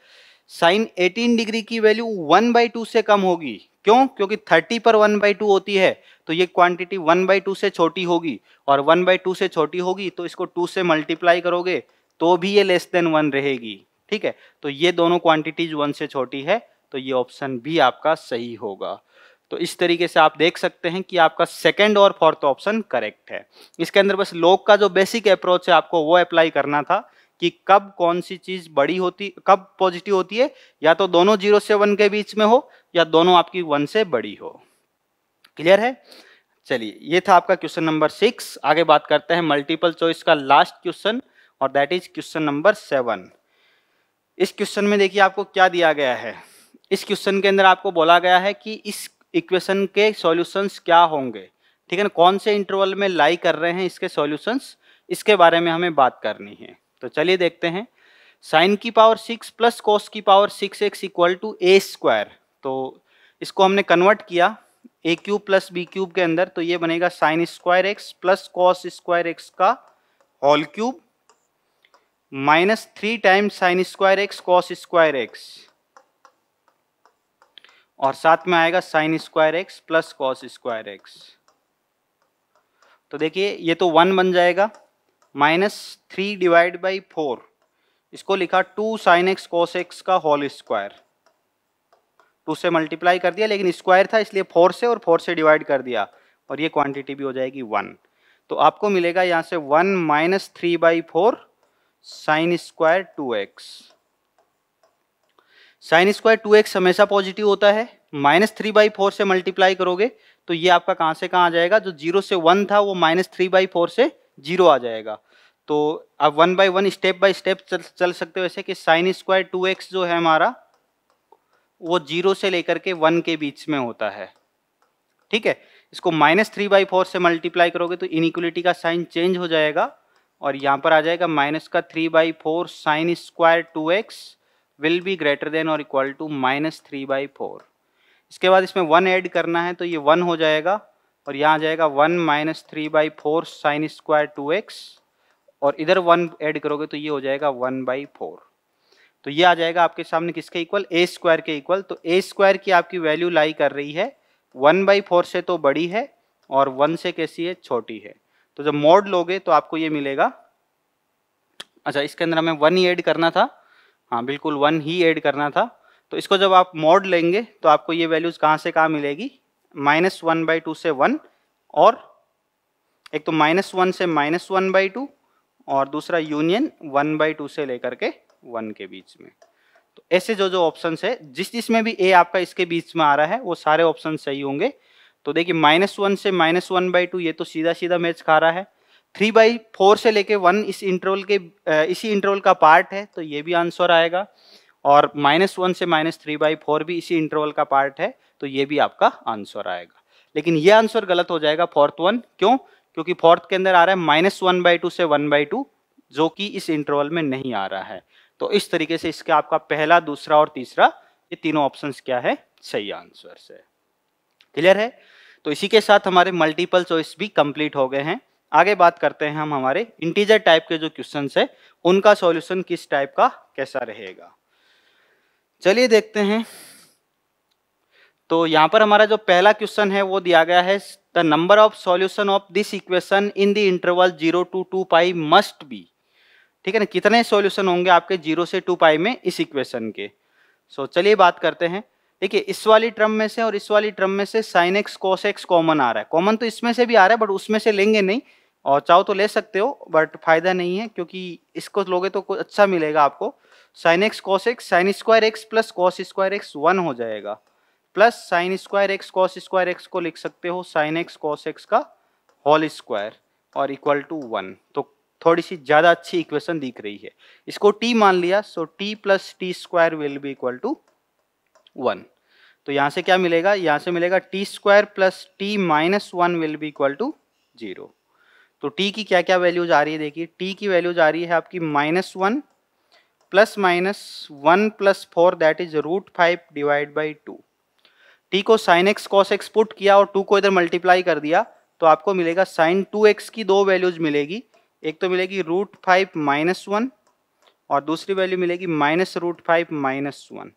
साइन एटीन डिग्री की वैल्यू वन बाई टू से कम होगी क्यों क्योंकि थर्टी पर वन बाई टू होती है तो ये क्वांटिटी वन बाई टू से छोटी होगी और वन बाई टू से छोटी होगी तो इसको टू से मल्टीप्लाई करोगे तो भी ये लेस देन वन रहेगी ठीक है तो ये दोनों क्वांटिटीज वन से छोटी है तो ये ऑप्शन भी आपका सही होगा तो इस तरीके से आप देख सकते हैं कि आपका सेकेंड और फोर्थ ऑप्शन करेक्ट है इसके अंदर बस लोग का जो बेसिक अप्रोच है आपको वो अप्लाई करना था कि कब कौन सी चीज बड़ी होती कब पॉजिटिव होती है या तो दोनों जीरो से वन के बीच में हो या दोनों आपकी वन से बड़ी हो क्लियर है चलिए ये था आपका क्वेश्चन नंबर सिक्स आगे बात करते हैं मल्टीपल चॉइस का लास्ट क्वेश्चन और that is question number seven इस क्वेश्चन में देखिए आपको क्या दिया गया है इस क्वेश्चन के अंदर आपको बोला गया है कि इस इक्वेशन के सॉल्यूशंस क्या होंगे ठीक है ना कौन से इंटरवल में लाई कर रहे हैं इसके सॉल्यूशंस इसके बारे में हमें बात करनी है तो चलिए देखते हैं साइन की पावर सिक्स प्लस कोस की power six x equal to a square तो इसको हमने कन्वर्ट किया a cube plus b cube के अंदर तो ये बनेगा sine square x plus cos square x का whole cube minus three times sine square x cos square x और साथ में आएगा sine square x plus cos square x तो देखिए ये तो वन बन जाएगा minus three divide by four इसको लिखा to sine x cos x का होल स्क्वायर टू से मल्टीप्लाई कर दिया लेकिन स्क्वायर था इसलिए फोर से और फोर से डिवाइड कर दिया और ये क्वांटिटी भी हो जाएगी वन तो आपको मिलेगा यहाँ से one minus three by four sine square two x sine square two x हमेशा पॉजिटिव होता है माइनस थ्री बाई फोर से मल्टीप्लाई करोगे तो ये आपका कहाँ से कहाँ आ जाएगा जो जीरो से वन था वो माइनस थ्री बाई फोर से जीरो आ जाएगा तो आप one by one step by step चल चल सकते हो ऐसे कि साइन स्क्वायर टू एक्स जो है हमारा वो जीरो से लेकर के वन के बीच में होता है ठीक है इसको माइनस थ्री बाई फोर से मल्टीप्लाई करोगे तो इनिक्वलिटी का साइन चेंज हो जाएगा और यहाँ पर आ जाएगा माइनस का three by four sine square two x will be greater than और equal to minus three by four इसके बाद इसमें वन ऐड करना है तो ये वन हो जाएगा और यहाँ आ जाएगा one minus three by four sine square two x और इधर वन ऐड करोगे तो ये हो जाएगा वन बाई फोर तो ये आ जाएगा आपके सामने किसके इक्वल ए स्क्वायर के इक्वल तो ए स्क्वायर की आपकी वैल्यू लाई कर रही है वन बाई फोर से तो बड़ी है और वन से कैसी है छोटी है तो जब मोड लोगे तो आपको ये मिलेगा अच्छा इसके अंदर हमें वन ही ऐड करना था हाँ बिल्कुल वन ही ऐड करना था तो इसको जब आप मॉड लेंगे तो आपको ये वैल्यूज कहाँ से कहाँ मिलेगी माइनस वन बाई टू से वन और एक तो माइनस वन से माइनस वन बाई टू और दूसरा यूनियन वन बाई टू से लेकर के वन के बीच में तो ऐसे जो जो ऑप्शन है जिस जिसमें भी ए आपका इसके बीच में आ रहा है वो सारे ऑप्शन सही होंगे तो देखिए माइनस वन से माइनस वन बाई टू ये तो सीधा सीधा मैच खा रहा है थ्री बाई फोर से लेके वन इस इंटरवल के इसी इंटरवल का पार्ट है तो ये भी आंसर आएगा और माइनस वन से माइनस थ्री बाई फोर भी इसी इंटरवल का पार्ट है तो ये भी आपका आंसर आएगा लेकिन ये आंसर गलत हो जाएगा फोर्थ वन क्यों क्योंकि फोर्थ के अंदर आ रहा है माइनस वन बाई टू से वन बाई टू जो कि इस इंटरवल में नहीं आ रहा है तो इस तरीके से इसका आपका पहला दूसरा और तीसरा ये तीनों ऑप्शन क्या है सही आंसर है क्लियर है तो इसी के साथ हमारे मल्टीपल चॉइस भी कंप्लीट हो गए हैं आगे बात करते हैं हम हमारे इंटीजर टाइप के जो क्वेश्चन है उनका सॉल्यूशन किस टाइप का कैसा रहेगा चलिए देखते हैं तो यहाँ पर हमारा जो पहला क्वेश्चन है वो दिया गया है the number of solution of this equation in the interval zero to two pi must be ठीक है ना कितने सॉल्यूशन होंगे आपके जीरो से टू पाई में इस इक्वेशन के सो so, चलिए बात करते हैं देखिए इस वाली ट्रम में से और इस वाली ट्रम में से sine x cos x common आ रहा है कॉमन तो इसमें से भी आ रहा है बट उसमें से लेंगे नहीं और चाहो तो ले सकते हो बट फायदा नहीं है क्योंकि इसको लोगे तो कुछ अच्छा मिलेगा आपको sine x cos x sine square x plus cos square x one हो जाएगा plus sine square x cos square x को लिख सकते हो साइन एक्स कॉस एक्स का होल स्क्वायर और इक्वल टू वन तो थोड़ी सी ज़्यादा अच्छी इक्वेशन दिख रही है इसको टी मान लिया so t plus t square will be equal to one तो यहाँ से क्या मिलेगा यहाँ से मिलेगा t square plus t minus one will be equal to zero तो टी की क्या क्या वैल्यूज आ रही है देखिए टी की वैल्यूज आ रही है आपकी minus one plus minus one plus four that is root five divide by two t को sine x cos x put किया और टू को इधर मल्टीप्लाई कर दिया तो आपको मिलेगा साइन टू एक्स की दो वैल्यूज मिलेगी एक तो मिलेगी रूट फाइव माइनस वन और दूसरी वैल्यू मिलेगी minus root five minus one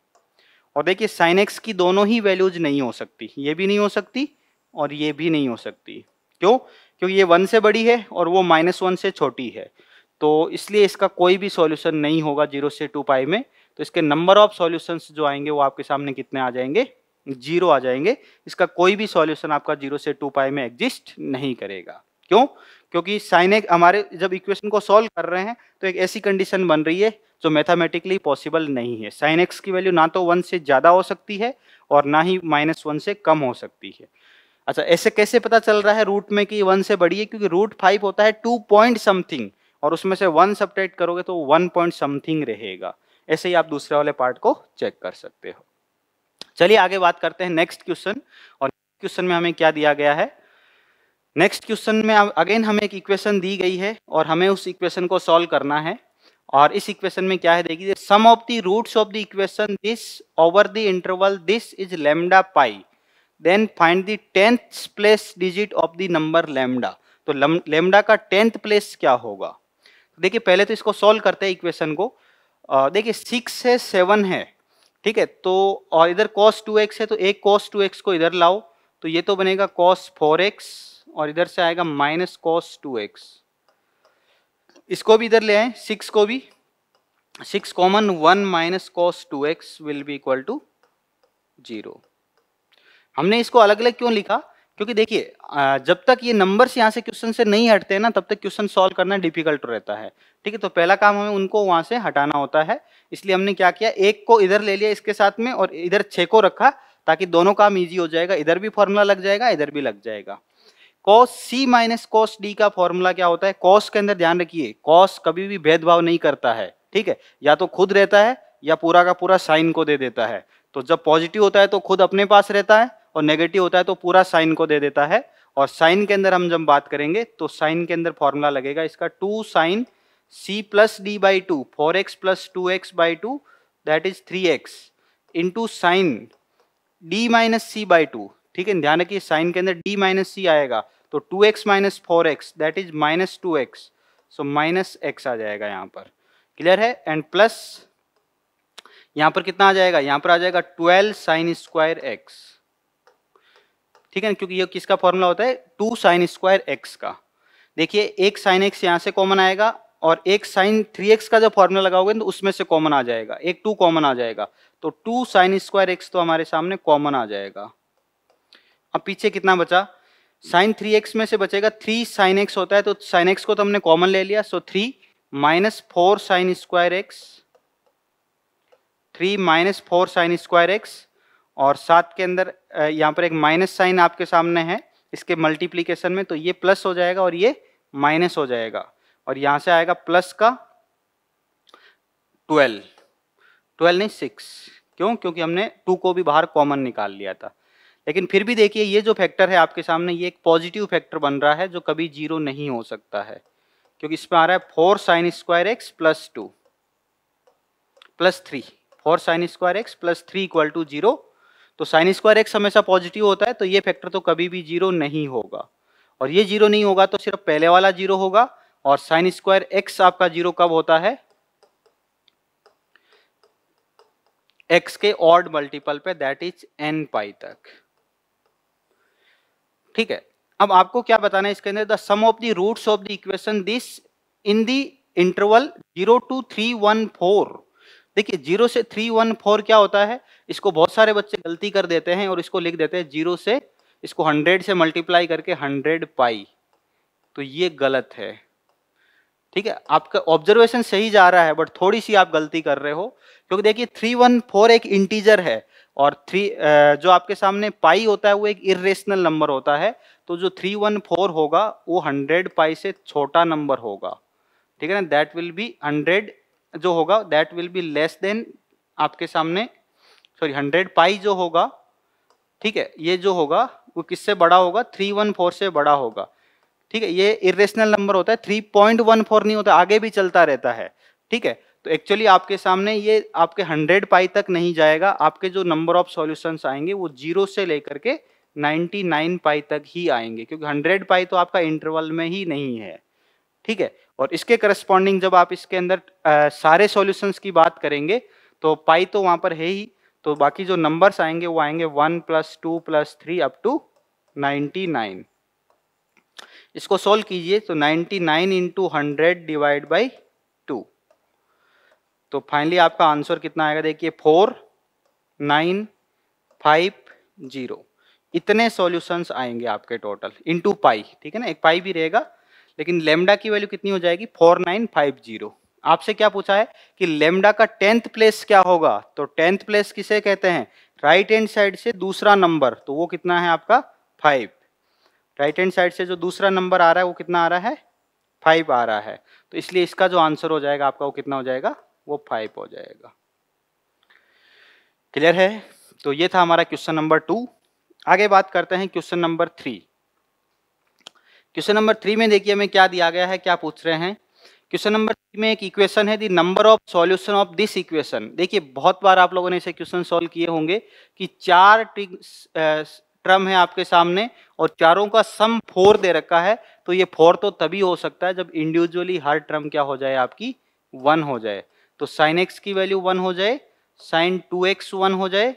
और देखिए साइन एक्स की दोनों ही वैल्यूज नहीं हो सकती ये भी नहीं हो सकती और ये भी नहीं हो सकती क्यों क्योंकि ये वन से बड़ी है और वो माइनस वन से छोटी है तो इसलिए इसका कोई भी सॉल्यूशन नहीं होगा जीरो से टू पाई में तो इसके नंबर ऑफ सॉल्यूशंस जो आएंगे वो आपके सामने कितने आ जाएंगे जीरो आ जाएंगे इसका कोई भी सॉल्यूशन आपका जीरो से टू पाई में एग्जिस्ट नहीं करेगा क्यों क्योंकि साइन एक हमारे जब इक्वेशन को सॉल्व कर रहे हैं तो एक ऐसी कंडीशन बन रही है जो मैथमेटिकली पॉसिबल नहीं है साइन एक्स की वैल्यू ना तो वन से ज़्यादा हो सकती है और ना ही माइनस वन से कम हो सकती है अच्छा ऐसे कैसे पता चल रहा है रूट में कि वन से बड़ी है क्योंकि रूट फाइव होता है टू पॉइंट समथिंग और उसमें से वन सब्ट्रैक्ट करोगे तो वन पॉइंट समथिंग रहेगा ऐसे ही आप दूसरे वाले पार्ट को चेक कर सकते हो चलिए आगे बात करते हैं नेक्स्ट क्वेश्चन और क्वेश्चन में हमें क्या दिया गया है नेक्स्ट क्वेश्चन में अगेन हमें एक इक्वेशन दी गई है और हमें उस इक्वेशन को सॉल्व करना है और इस इक्वेशन में क्या है देखिए sum of the roots of the equation this over the interval this is lambda pi then find the tenth place digit of the number lambda तो लेमडा का टेंथ प्लेस क्या होगा देखिए पहले तो इसको सॉल्व करते हैं इक्वेशन को देखिए सिक्स है सेवन है ठीक है तो और इधर कॉस टू एक्स है तो एक कॉस टू एक्स को इधर लाओ तो ये तो बनेगा कॉस फोर एक्स और इधर से आएगा माइनस कॉस टू एक्स इसको भी इधर ले आए सिक्स को भी six common one minus cos two x will be equal to zero हमने इसको अलग अलग क्यों लिखा क्योंकि देखिए जब तक ये नंबर्स यहाँ से क्वेश्चन से नहीं हटते हैं ना तब तक क्वेश्चन सॉल्व करना डिफिकल्ट रहता है ठीक है तो पहला काम हमें उनको वहाँ से हटाना होता है इसलिए हमने क्या किया एक को इधर ले लिया इसके साथ में और इधर छः को रखा ताकि दोनों काम ईजी हो जाएगा इधर भी फॉर्मूला लग जाएगा इधर भी लग जाएगा cos c minus cos d का फॉर्मूला क्या होता है कॉस के अंदर ध्यान रखिए कॉस कभी भी भेदभाव नहीं करता है ठीक है या तो खुद रहता है या पूरा का पूरा साइन को दे देता है तो जब पॉजिटिव होता है तो खुद अपने पास रहता है और नेगेटिव होता है तो पूरा साइन को दे देता है और साइन के अंदर हम जब बात करेंगे तो साइन के अंदर फॉर्मूला लगेगा इसका two sine C plus D by two four x plus two x by two that is three x into sine D minus C by two ठीक है ध्यान रखिए साइन के अंदर डी माइनस सी आएगा तो two x minus four x that is minus two x so minus x आ जाएगा यहाँ पर क्लियर है एंड प्लस यहाँ पर कितना आ जाएगा यहाँ पर आ जाएगा ट्वेल्व साइन स्क्वायर एक्स ठीक है क्योंकि ये किसका फॉर्मूला होता है टू साइन स्क्वायर एक्स का देखिए एक साइन एक्स यहाँ से कॉमन आएगा और एक साइन थ्री एक्स का जो फॉर्मूला लगाओगे तो उसमें से कॉमन आ जाएगा एक टू कॉमन आ जाएगा तो टू साइन स्क्वायर एक्स तो हमारे सामने कॉमन आ जाएगा अब पीछे कितना बचा साइन थ्री एक्स में से बचेगा थ्री साइन एक्स होता है तो साइन एक्स को तो हमने कॉमन ले लिया so three minus four sine square x three minus four sine square x और सात के अंदर यहाँ पर एक माइनस साइन आपके सामने है इसके मल्टीप्लीकेशन में तो ये प्लस हो जाएगा और ये माइनस हो जाएगा और यहाँ से आएगा प्लस का ट्वेल्व ट्वेल्व नहीं सिक्स क्यों क्योंकि हमने टू को भी बाहर कॉमन निकाल लिया था लेकिन फिर भी देखिए ये जो फैक्टर है आपके सामने ये एक पॉजिटिव फैक्टर बन रहा है जो कभी जीरो नहीं हो सकता है क्योंकि इसमें आ रहा है four sine square x plus two plus three four sine square x plus three equal to zero तो साइन स्क्वायर एक्स हमेशा पॉजिटिव होता है तो ये फैक्टर तो कभी भी जीरो नहीं होगा और ये जीरो नहीं होगा तो सिर्फ पहले वाला जीरो होगा और साइन स्क्वायर एक्स आपका जीरो कब होता है एक्स के ऑड मल्टीपल पे दैट इज एन पाई तक ठीक है अब आपको क्या बताना है इसके अंदर the sum of the roots of the equation this in the interval zero to three one four देखिए जीरो से थ्री वन फोर क्या होता है इसको बहुत सारे बच्चे गलती कर देते हैं और इसको लिख देते हैं जीरो से इसको हंड्रेड से मल्टीप्लाई करके हंड्रेड पाई तो ये गलत है ठीक है आपका ऑब्जर्वेशन सही जा रहा है बट थोड़ी सी आप गलती कर रहे हो क्योंकि देखिए थ्री वन फोर एक इंटीजर है और थ्री जो आपके सामने पाई होता है वो एक इरेशनल नंबर होता है तो जो थ्री वन फोर होगा वो हंड्रेड पाई से छोटा नंबर होगा ठीक है ना दैट विल बी हंड्रेड जो होगा that will be less than आपके सामने सॉरी हंड्रेड पाई जो होगा ठीक है ये जो होगा वो किससे बड़ा होगा थ्री वन फोर से बड़ा होगा ठीक है ये इरेशनल नंबर होता है थ्री पॉइंट वन फोर नहीं होता आगे भी चलता रहता है ठीक है तो एक्चुअली आपके सामने ये आपके हंड्रेड पाई तक नहीं जाएगा आपके जो नंबर ऑफ सॉल्यूशंस आएंगे वो जीरो से लेकर के 99 पाई तक ही आएंगे क्योंकि 100 पाई तो आपका इंटरवल में ही नहीं है ठीक है और इसके करस्पॉन्डिंग जब आप इसके अंदर आ, सारे सॉल्यूशंस की बात करेंगे तो पाई तो वहाँ पर है ही तो बाकी जो नंबर्स आएंगे वो आएंगे one plus two plus three up to ninety nine इसको सोल्व कीजिए तो ninety nine into hundred divide by तो फाइनली आपका आंसर कितना आएगा देखिए फोर नाइन फाइव जीरो इतने सॉल्यूशंस आएंगे आपके टोटल इनटू पाई ठीक है ना एक पाई भी रहेगा लेकिन लेमडा की वैल्यू कितनी हो जाएगी फोर नाइन फाइव जीरो आपसे क्या पूछा है कि लेमडा का टेंथ प्लेस क्या होगा तो टेंथ प्लेस किसे कहते हैं राइट हैंड साइड से दूसरा नंबर तो वो कितना है आपका फाइव राइट हैंड साइड से जो दूसरा नंबर आ रहा है वो कितना आ रहा है फाइव आ रहा है तो इसलिए इसका जो आंसर हो जाएगा आपका वो कितना हो जाएगा वो फाइव हो जाएगा क्लियर है तो ये था हमारा क्वेश्चन नंबर टू आगे बात करते हैं question number three question number three में देखिए हमें क्या दिया गया है क्या पूछ रहे हैं क्वेश्चन नंबर थ्री में एक इक्वेशन है दी number of solution of this equation देखिए बहुत बार आप लोगों ने इसे क्वेश्चन सॉल्व किए होंगे कि चार ट्रम है आपके सामने और चारों का सम फोर दे रखा है तो ये फोर तो तभी हो सकता है जब इंडिविजुअली हर ट्रम क्या हो जाए आपकी वन हो जाए तो साइन एक्स की वैल्यू वन हो जाए साइन टू एक्स वन हो जाए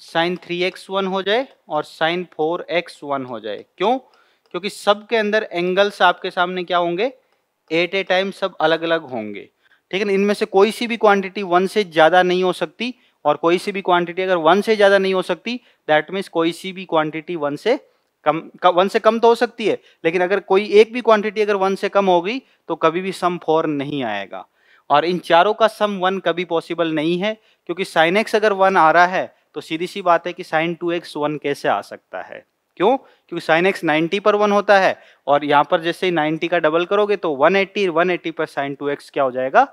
साइन थ्री एक्स वन हो जाए और साइन फोर एक्स वन हो जाए क्यों क्योंकि सब के अंदर एंगल्स आपके सामने क्या होंगे एट ए टाइम सब अलग अलग होंगे ठीक है ना इनमें से कोई सी भी क्वांटिटी वन से ज़्यादा नहीं हो सकती और कोई सी भी क्वांटिटी अगर वन से ज़्यादा नहीं हो सकती दैट मीन्स कोई सी भी क्वांटिटी वन से कम वन से कम तो हो सकती है लेकिन अगर कोई एक भी क्वांटिटी अगर वन से कम होगी तो कभी भी सम फोर नहीं आएगा और इन चारों का सम वन कभी पॉसिबल नहीं है क्योंकि साइन एक्स अगर वन आ रहा है तो सीधी सी बात है कि साइन टू एक्स वन कैसे आ सकता है क्यों क्योंकि साइन एक्स नाइन्टी पर वन होता है और यहाँ पर जैसे ही नाइन्टी का डबल करोगे तो वन एट्टी वन एट्टी पर साइन टू एक्स क्या हो जाएगा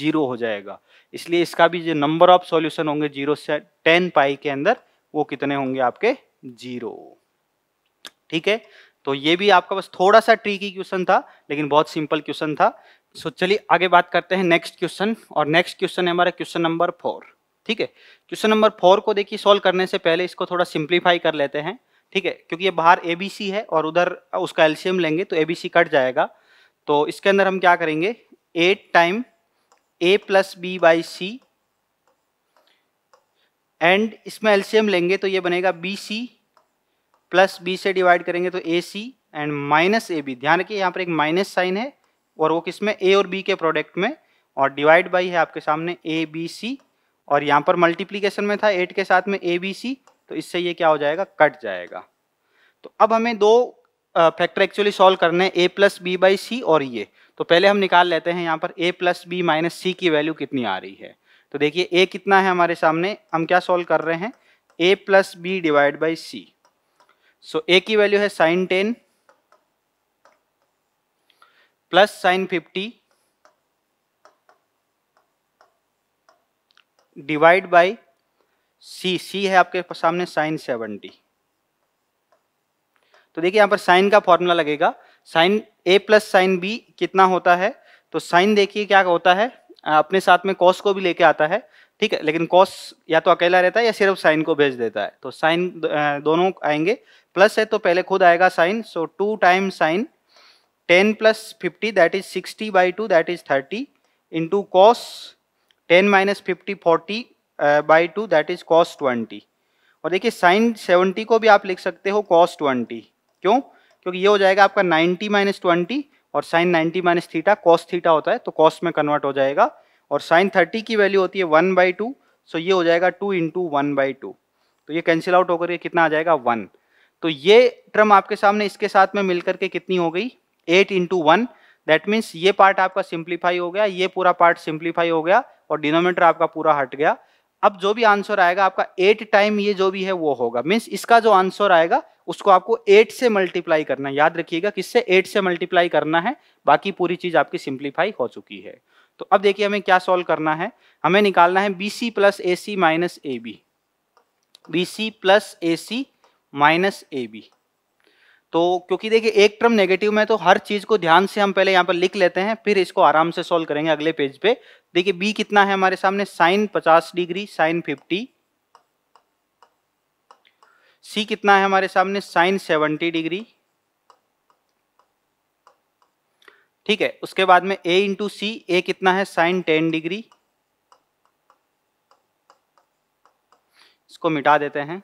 जीरो हो जाएगा इसलिए इसका भी जो नंबर ऑफ सॉल्यूशन होंगे जीरो से टेन पाई के अंदर वो कितने होंगे आपके जीरो ठीक है तो ये भी आपका बस थोड़ा सा ट्रिकी क्वेश्चन था लेकिन बहुत सिंपल क्वेश्चन था सो चलिए आगे बात करते हैं नेक्स्ट क्वेश्चन और नेक्स्ट क्वेश्चन है हमारा क्वेश्चन नंबर फोर ठीक है क्वेश्चन नंबर फोर को देखिए सॉल्व करने से पहले इसको थोड़ा सिंप्लीफाई कर लेते हैं ठीक है क्योंकि ये बाहर ए है और उधर उसका एल्शियम लेंगे तो ए कट जाएगा तो इसके अंदर हम क्या करेंगे at time a plus b by c and इसमें एल्शियम लेंगे तो ये बनेगा बी सी प्लस बी से डिवाइड करेंगे तो a c and minus a b ध्यान रखिए यहाँ पर एक माइनस साइन है और वो किस में ए और बी के प्रोडक्ट में और डिवाइड बाई है आपके सामने ए बी सी और यहाँ पर मल्टीप्लीकेशन में था एट के साथ में ए बी सी तो इससे ये क्या हो जाएगा कट जाएगा तो अब हमें दो फैक्टर एक्चुअली सॉल्व करने हैं a plus b by c और ये तो पहले हम निकाल लेते हैं यहाँ पर a plus b minus c की वैल्यू कितनी आ रही है तो देखिए ए कितना है हमारे सामने हम क्या सॉल्व कर रहे हैं a plus b divide by c so a की वैल्यू है sine ten plus sine fifty divide by c c है आपके सामने साइन सेवेंटी तो देखिए यहां पर साइन का फॉर्मूला लगेगा साइन ए प्लस साइन बी कितना होता है तो साइन देखिए क्या होता है अपने साथ में कॉस को भी लेके आता है ठीक है लेकिन कॉस या तो अकेला रहता है या सिर्फ साइन को भेज देता है तो साइन दोनों आएंगे प्लस है तो पहले खुद आएगा sine so two time sine ten plus fifty that is sixty by two that is thirty into cos ten minus fifty forty by two that is cos twenty और देखिए साइन सेवेंटी को भी आप लिख सकते हो कॉस ट्वेंटी क्यों क्योंकि ये हो जाएगा आपका नाइन्टी माइनस ट्वेंटी और sine ninety minus theta cos theta होता है तो कॉस में कन्वर्ट हो जाएगा और साइन थर्टी की वैल्यू होती है वन बाई टू सो ये हो जाएगा two into one by two तो ये कैंसिल आउट होकर के कितना आ जाएगा वन तो ये टर्म आपके सामने इसके साथ में मिलकर के कितनी हो गई eight into one that means ये पार्ट आपका सिंप्लीफाई हो गया ये पूरा पार्ट सिंप्लीफाई हो गया और डिनोमीटर आपका पूरा हट गया अब जो भी आंसर आएगा आपका एट टाइम ये जो भी है वो होगा मीन्स इसका जो आंसर आएगा उसको आपको एट से मल्टीप्लाई करना है याद रखिएगा किससे एट से मल्टीप्लाई करना है बाकी पूरी चीज आपकी सिंप्लीफाई हो चुकी है तो अब देखिए हमें क्या सॉल्व करना है हमें निकालना है b c plus a c minus a b b c plus a c minus a b तो क्योंकि देखिए एक टर्म नेगेटिव में तो हर चीज को ध्यान से हम पहले यहाँ पर लिख लेते हैं फिर इसको आराम से सॉल्व करेंगे अगले पेज पे देखिए बी कितना है हमारे सामने साइन पचास डिग्री साइन फिफ्टी सी कितना है हमारे सामने साइन सेवेंटी डिग्री ठीक है उसके बाद में ए इंटू सी ए कितना है साइन टेन डिग्री इसको मिटा देते हैं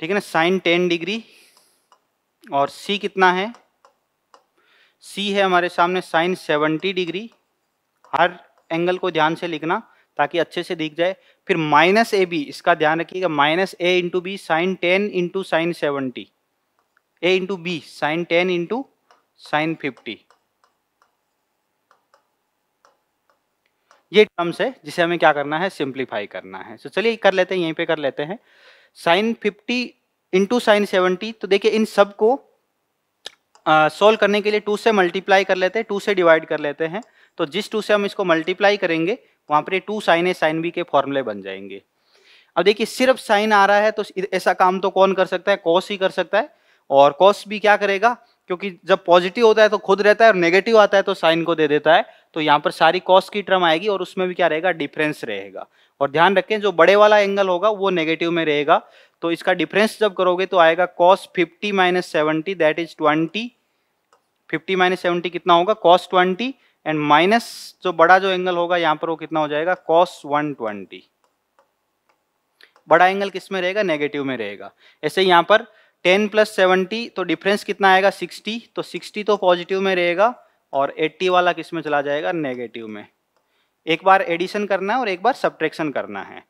ठीक है ना साइन टेन डिग्री और सी कितना है सी है हमारे सामने साइन सेवेंटी डिग्री हर एंगल को ध्यान से लिखना ताकि अच्छे से दिख जाए फिर माइनस ए बी इसका ध्यान रखिएगा minus A into b sine ten into sine seventy a into b sine ten into sine fifty ये टर्म्स है जिसे हमें क्या करना है सिंप्लीफाई करना है तो चलिए कर लेते हैं यहीं पे कर लेते हैं sine fifty into sine seventy तो देखिए इन सब को सोल्व करने के लिए टू से मल्टीप्लाई कर लेते हैं टू से डिवाइड कर लेते हैं तो जिस टू से हम इसको मल्टीप्लाई करेंगे वहाँ पर टू साइन ए साइन बी के फॉर्मूले बन जाएंगे अब देखिए सिर्फ साइन आ रहा है तो ऐसा काम तो कौन कर सकता है कॉस ही कर सकता है और कॉस भी क्या करेगा क्योंकि जब पॉजिटिव होता है तो खुद रहता है और नेगेटिव आता है तो साइन को दे देता है तो यहाँ पर सारी कॉस की टर्म आएगी और उसमें भी क्या रहेगा डिफरेंस रहेगा और ध्यान रखें जो बड़े वाला एंगल होगा वो नेगेटिव में रहेगा तो इसका डिफरेंस जब करोगे तो आएगा cos fifty minus seventy that is twenty fifty minus seventy कितना होगा कॉस ट्वेंटी एंड माइनस जो बड़ा जो एंगल होगा यहाँ पर वो कितना हो जाएगा कॉस वन ट्वेंटी बड़ा एंगल किस में रहेगा नेगेटिव में रहेगा ऐसे यहाँ पर टेन प्लस सेवेंटी तो डिफरेंस कितना आएगा सिक्सटी तो सिक्सटी तो पॉजिटिव में रहेगा और एट्टी वाला किस में चला जाएगा नेगेटिव में एक बार एडिशन करना है और एक बार सब्ट्रैक्शन करना है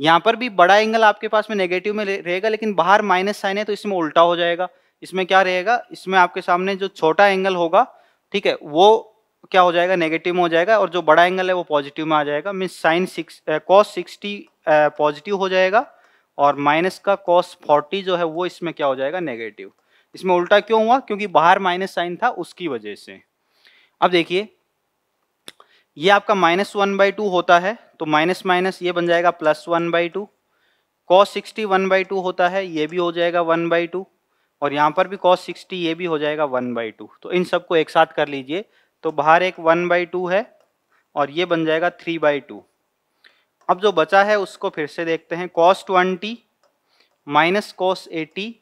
यहाँ पर भी बड़ा एंगल आपके पास में नेगेटिव में रहेगा लेकिन बाहर माइनस साइन है तो इसमें उल्टा हो जाएगा इसमें क्या रहेगा इसमें आपके सामने जो छोटा एंगल होगा ठीक है वो क्या हो जाएगा नेगेटिव में हो जाएगा और जो बड़ा एंगल है वो पॉजिटिव में आ जाएगा means sine six cos sixty positive हो जाएगा और माइनस का कॉस फोर्टी जो है वो इसमें क्या हो जाएगा नेगेटिव इसमें उल्टा क्यों हुआ क्योंकि बाहर माइनस साइन था उसकी वजह से अब देखिए ये आपका माइनस वन बाई टू होता है तो माइनस माइनस ये बन जाएगा plus one by two cos sixty one by two होता है ये भी हो जाएगा वन बाई टू और यहाँ पर भी कॉस सिक्सटी ये भी हो जाएगा वन बाई टू तो इन सबको एक साथ कर लीजिए तो बाहर एक वन बाई टू है और ये बन जाएगा थ्री बाई टू अब जो बचा है उसको फिर से देखते हैं cos twenty minus cos eighty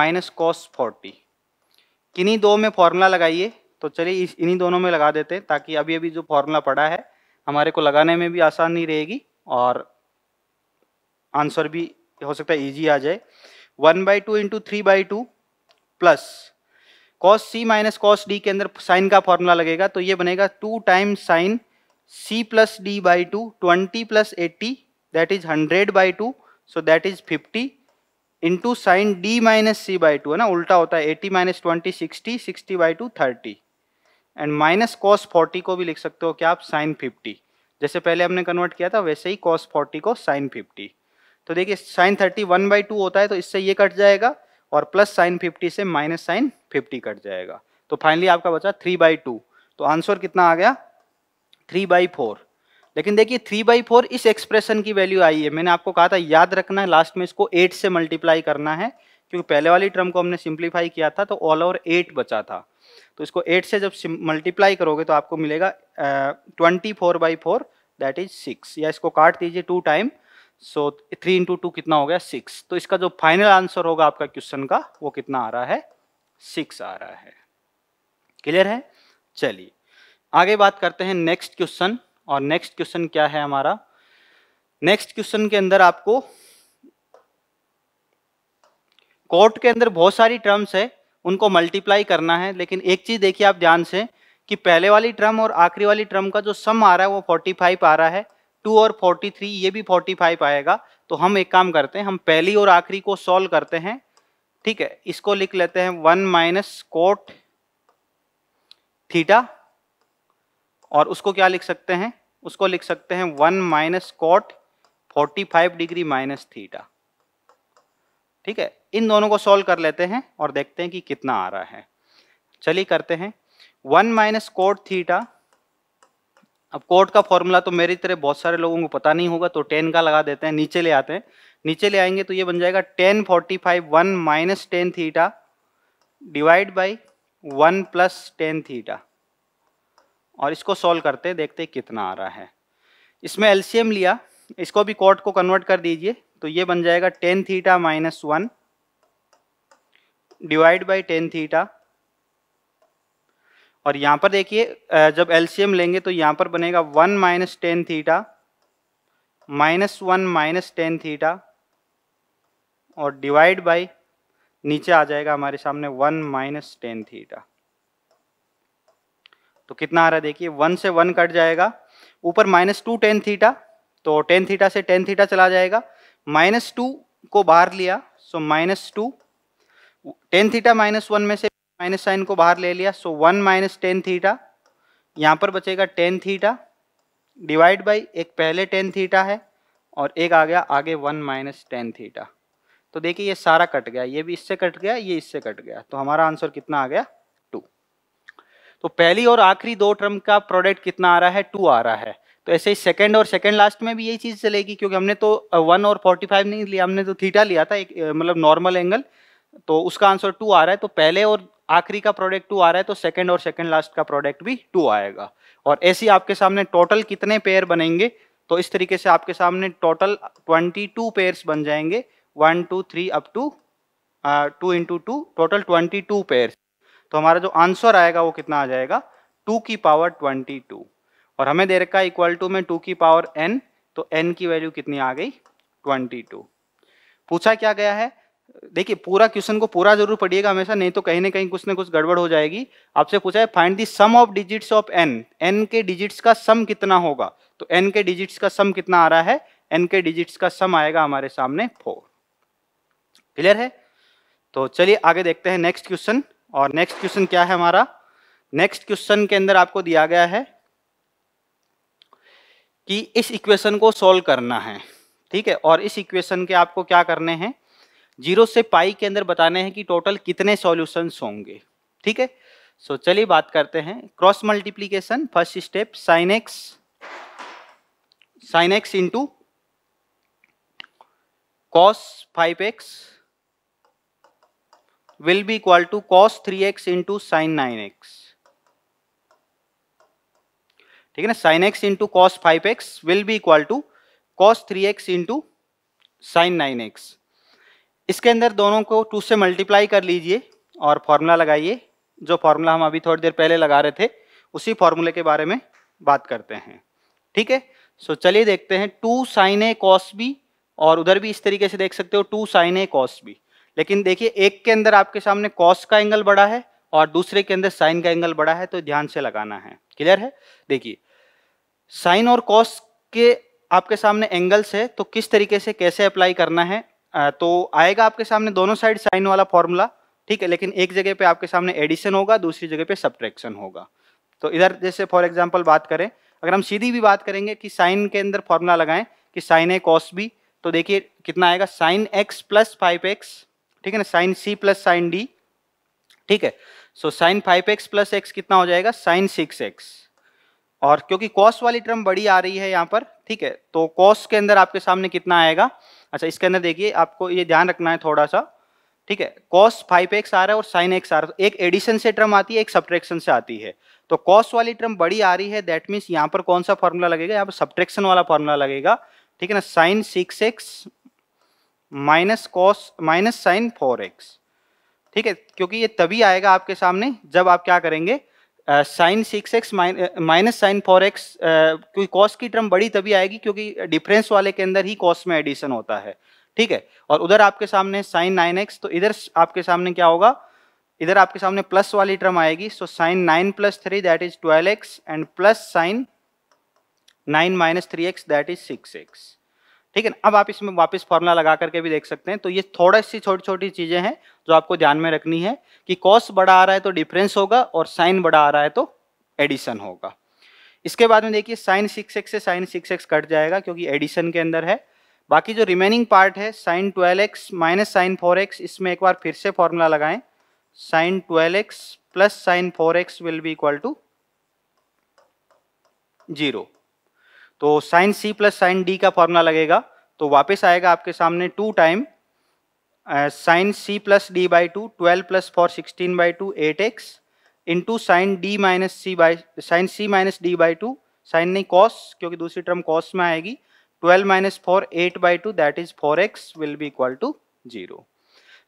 minus cos forty किन्हीं दो में फॉर्मूला लगाइए तो चलिए इस इन्हीं दोनों में लगा देते हैं ताकि अभी अभी जो फॉर्मूला पड़ा है हमारे को लगाने में भी आसानी रहेगी और आंसर भी हो सकता है इजी आ जाए one by two into three by two plus cos c minus cos d के अंदर साइन का फॉर्मूला लगेगा तो ये बनेगा two time sine C plus D by two twenty plus eighty that is hundred by two so that is fifty into sine D minus C by two है ना उल्टा होता है eighty minus twenty sixty sixty by two thirty and minus cos forty को भी लिख सकते हो क्या आप साइन फिफ्टी जैसे पहले हमने कन्वर्ट किया था वैसे ही कॉस फोर्टी को साइन फिफ्टी तो देखिए sine thirty one by two होता है तो इससे ये कट जाएगा और प्लस साइन फिफ्टी से माइनस साइन फिफ्टी कट जाएगा तो फाइनली आपका बचा थ्री बाई टू तो आंसर कितना आ गया थ्री बाई फोर लेकिन देखिए थ्री बाई फोर इस एक्सप्रेशन की वैल्यू आई है मैंने आपको कहा था याद रखना है लास्ट में इसको एट से मल्टीप्लाई करना है क्योंकि पहले वाली टर्म को हमने सिंप्लीफाई किया था तो ऑल ओवर एट बचा था तो इसको एट से जब मल्टीप्लाई करोगे तो आपको मिलेगा twenty four by four that is six या इसको काट दीजिए two time so three into two कितना हो गया सिक्स तो इसका जो फाइनल आंसर होगा आपका क्वेश्चन का वो कितना आ रहा है सिक्स आ रहा है क्लियर है चलिए आगे बात करते हैं नेक्स्ट क्वेश्चन और नेक्स्ट क्वेश्चन क्या है हमारा नेक्स्ट क्वेश्चन के अंदर आपको कोर्ट के अंदर बहुत सारी टर्म्स है उनको मल्टीप्लाई करना है लेकिन एक चीज़ देखिए आप ध्यान से कि पहले वाली ट्रम और आखिरी वाली ट्रम का जो सम आ रहा है वो फोर्टी फाइव आ रहा है टू और फोर्टी थ्री ये भी फोर्टी फाइव आएगा तो हम एक काम करते हैं हम पहली और आखिरी को सॉल्व करते हैं ठीक है इसको लिख लेते हैं वन माइनस कोट थीटा और उसको क्या लिख सकते हैं उसको लिख सकते हैं one minus cot five degree minus theta ठीक है इन दोनों को सॉल्व कर लेते हैं और देखते हैं कि कितना आ रहा है चलिए करते हैं वन माइनस कोट थीटा अब कोट का फॉर्मूला तो मेरी तरह बहुत सारे लोगों को पता नहीं होगा तो टेन का लगा देते हैं नीचे ले आते हैं नीचे ले आएंगे तो ये बन जाएगा tan forty five one minus tan theta divide by one plus tan theta और इसको सॉल्व करते हैं देखते हैं कितना आ रहा है इसमें एलसीएम लिया इसको भी कोट को कन्वर्ट कर दीजिए तो ये बन जाएगा tan theta minus one divide by tan theta और यहाँ पर देखिए जब एलसीएम लेंगे तो यहाँ पर बनेगा one minus tan theta minus one minus tan theta और डिवाइड बाई नीचे आ जाएगा हमारे सामने वन माइनस टेन थीटा तो कितना आ रहा है देखिए वन से वन कट जाएगा ऊपर माइनस टू टेन थीटा तो टेन थीटा से टेन थीटा चला जाएगा माइनस टू को बाहर लिया सो minus two tan theta minus one में से माइनस साइन को बाहर ले लिया सो वन माइनस टेन थीटा यहाँ पर बचेगा टेन थीटा डिवाइड बाई एक पहले टेन थीटा है और एक आ गया आगे वन माइनस टेन थीटा तो देखिए ये सारा कट गया ये भी इससे कट गया ये इससे कट गया तो हमारा आंसर कितना आ गया टू तो पहली और आखिरी दो टर्म का प्रोडक्ट कितना आ रहा है टू आ रहा है तो ऐसे ही सेकेंड और सेकेंड लास्ट में भी यही चीज़ चलेगी क्योंकि हमने तो वन और फोर्टी फाइव नहीं लिया हमने तो थीटा लिया था एक मतलब नॉर्मल एंगल तो उसका आंसर टू आ रहा है तो पहले और आखिरी का प्रोडक्ट टू आ रहा है तो सेकेंड और सेकेंड लास्ट का प्रोडक्ट भी टू आएगा और ऐसे आपके सामने टोटल कितने पेयर बनेंगे तो इस तरीके से आपके सामने टोटल ट्वेंटी टू पेयर्स बन जाएंगे one two three up to two into two total twenty two pairs तो हमारा जो आंसर आएगा वो कितना आ जाएगा टू की पावर ट्वेंटी टू और हमें दे रखा है इक्वल टू में टू की पावर एन तो एन की वैल्यू कितनी आ गई ट्वेंटी टू पूछा क्या गया है देखिए पूरा क्वेश्चन को पूरा जरूर पढ़िएगा हमेशा नहीं तो कहीं ना कहीं कुछ ना कुछ गड़बड़ हो जाएगी आपसे पूछा है find the sum of digits of n n के डिजिट्स का सम कितना होगा तो एन के डिजिट्स का सम कितना आ रहा है एन के डिजिट्स का सम आएगा हमारे सामने फोर क्लियर है तो चलिए आगे देखते हैं नेक्स्ट क्वेश्चन और नेक्स्ट क्वेश्चन क्या है हमारा नेक्स्ट क्वेश्चन के अंदर आपको दिया गया है कि इस इक्वेशन को सॉल्व करना है ठीक है और इस इक्वेशन के आपको क्या करने हैं जीरो से पाई के अंदर बताने हैं कि टोटल कितने सॉल्यूशंस होंगे ठीक है सो चलिए बात करते हैं cross multiplication first step sine x sine x into cos five x will equal to cos three x into sine nine x ठीक है ना sine x into cos five x will be equal to cos three x into sine nine x इसके अंदर दोनों को to से multiply कर लीजिए और फार्मूला लगाइए जो फॉर्मूला हम अभी थोड़ी देर पहले लगा रहे थे उसी फार्मूले के बारे में बात करते हैं ठीक है सो चलिए देखते हैं टू साइन ए कॉस बी और उधर भी इस तरीके से देख सकते हो टू साइन ए कॉस बी लेकिन देखिए एक के अंदर आपके सामने कॉस का एंगल बड़ा है और दूसरे के अंदर साइन का एंगल बड़ा है तो ध्यान से लगाना है क्लियर है देखिए साइन और कॉस के आपके सामने एंगल्स है तो किस तरीके से कैसे अप्लाई करना है तो आएगा आपके सामने दोनों साइड साइन वाला फॉर्मूला ठीक है लेकिन एक जगह पे आपके सामने एडिशन होगा दूसरी जगह पे सब्ट्रैक्शन होगा तो इधर जैसे फॉर एग्जांपल बात करें अगर हम सीधी भी बात करेंगे कि साइन के अंदर फॉर्मूला लगाएं कि साइन ए कॉस बी तो देखिए कितना आएगा sine x plus five x ठीक है ना साइन सी प्लस साइन डी ठीक है so sine five x plus x कितना हो जाएगा साइन सिक्स एक्स और क्योंकि कॉस वाली टर्म बड़ी आ रही है यहाँ पर ठीक है तो कॉस के अंदर आपके सामने कितना आएगा अच्छा इसके अंदर देखिए आपको ये ध्यान रखना है थोड़ा सा ठीक है कॉस फाइव एक्स आ रहा है और साइन एक्स आ रहा है एक एडिशन से टर्म आती है एक सब्ट्रैक्शन से आती है तो कॉस वाली टर्म बड़ी आ रही है दैट मीन्स यहाँ पर कौन सा फॉर्मूला लगेगा यहाँ पर सब्ट्रैक्शन वाला फॉर्मूला लगेगा ठीक है ना sine six x minus cos minus sine four x ठीक है क्योंकि ये तभी आएगा आपके सामने जब आप क्या करेंगे sine six x minus sine four x क्योंकि कॉस की टर्म बड़ी तभी आएगी क्योंकि डिफरेंस वाले के अंदर ही कॉस्ट में एडिशन होता है ठीक है और उधर आपके सामने साइन नाइन एक्स तो इधर आपके सामने क्या होगा इधर आपके सामने प्लस वाली टर्म आएगी so sine nine plus three that is twelve x and plus sine nine minus three x that is six x ठीक है ना अब आप इसमें वापस फॉर्मूला लगा करके भी देख सकते हैं तो ये थोड़ा सी छोटी छोटी चीज़ें हैं जो आपको ध्यान में रखनी है कि कॉस्ट बड़ा आ रहा है तो डिफरेंस होगा और साइन बड़ा आ रहा है तो एडिशन होगा इसके बाद में देखिए साइन सिक्स एक्स से साइन सिक्स एक्स कट जाएगा क्योंकि एडिशन के अंदर है बाकी जो रिमेनिंग पार्ट है sine twelve x minus sine four x इसमें एक बार फिर से फॉर्मूला लगाएं sine twelve x plus sine four x will be equal to zero तो साइन सी प्लस साइन डी का फॉर्मूला लगेगा तो वापस आएगा आपके सामने two time sine C plus D by to twelve plus four sixteen by two eight x into sine D minus C by sine C minus D by two sine नहीं cos क्योंकि दूसरी term cos में आएगी twelve minus four eight by two that is four x will be equal to zero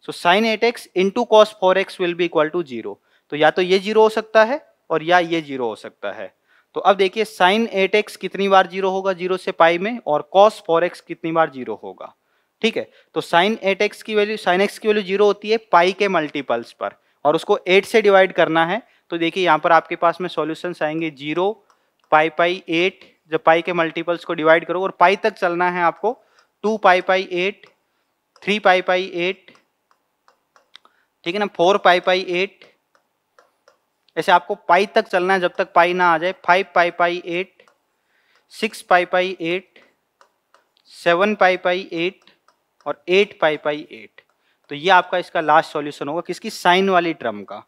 so sine eight x into cos four x will be equal to zero तो या तो ये zero हो सकता है और या ये जीरो हो सकता है तो अब देखिए साइन एट एक्स कितनी बार जीरो होगा जीरो से पाई में और कॉस फोर एक्स कितनी बार जीरो होगा ठीक है तो साइन एट एक्स की वैल्यू साइन एक्स की वैल्यू जीरो होती है पाई के मल्टीपल्स पर और उसको एट से डिवाइड करना है तो देखिए यहाँ पर आपके पास में सॉल्यूशंस आएंगे जीरो पाई पाई एट जब पाई के मल्टीपल्स को डिवाइड करो और पाई तक चलना है आपको two pi pi eight three pi pi eight ठीक है ना फोर पाई पाई एट ऐसे आपको पाई तक चलना है जब तक पाई ना आ जाए five pi pi eight six pi pi eight seven pi pi eight और एट पाई पाई एट तो ये आपका इसका लास्ट सॉल्यूशन होगा किसकी साइन वाली ट्रम का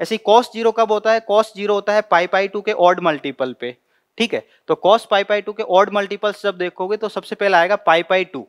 ऐसे कॉस जीरो कब होता है कॉस जीरो होता है पाई पाई टू के ऑड मल्टीपल पे ठीक है तो कॉस पाई पाई टू के ऑड मल्टीपल्स जब देखोगे तो सबसे पहले आएगा पाई पाई टू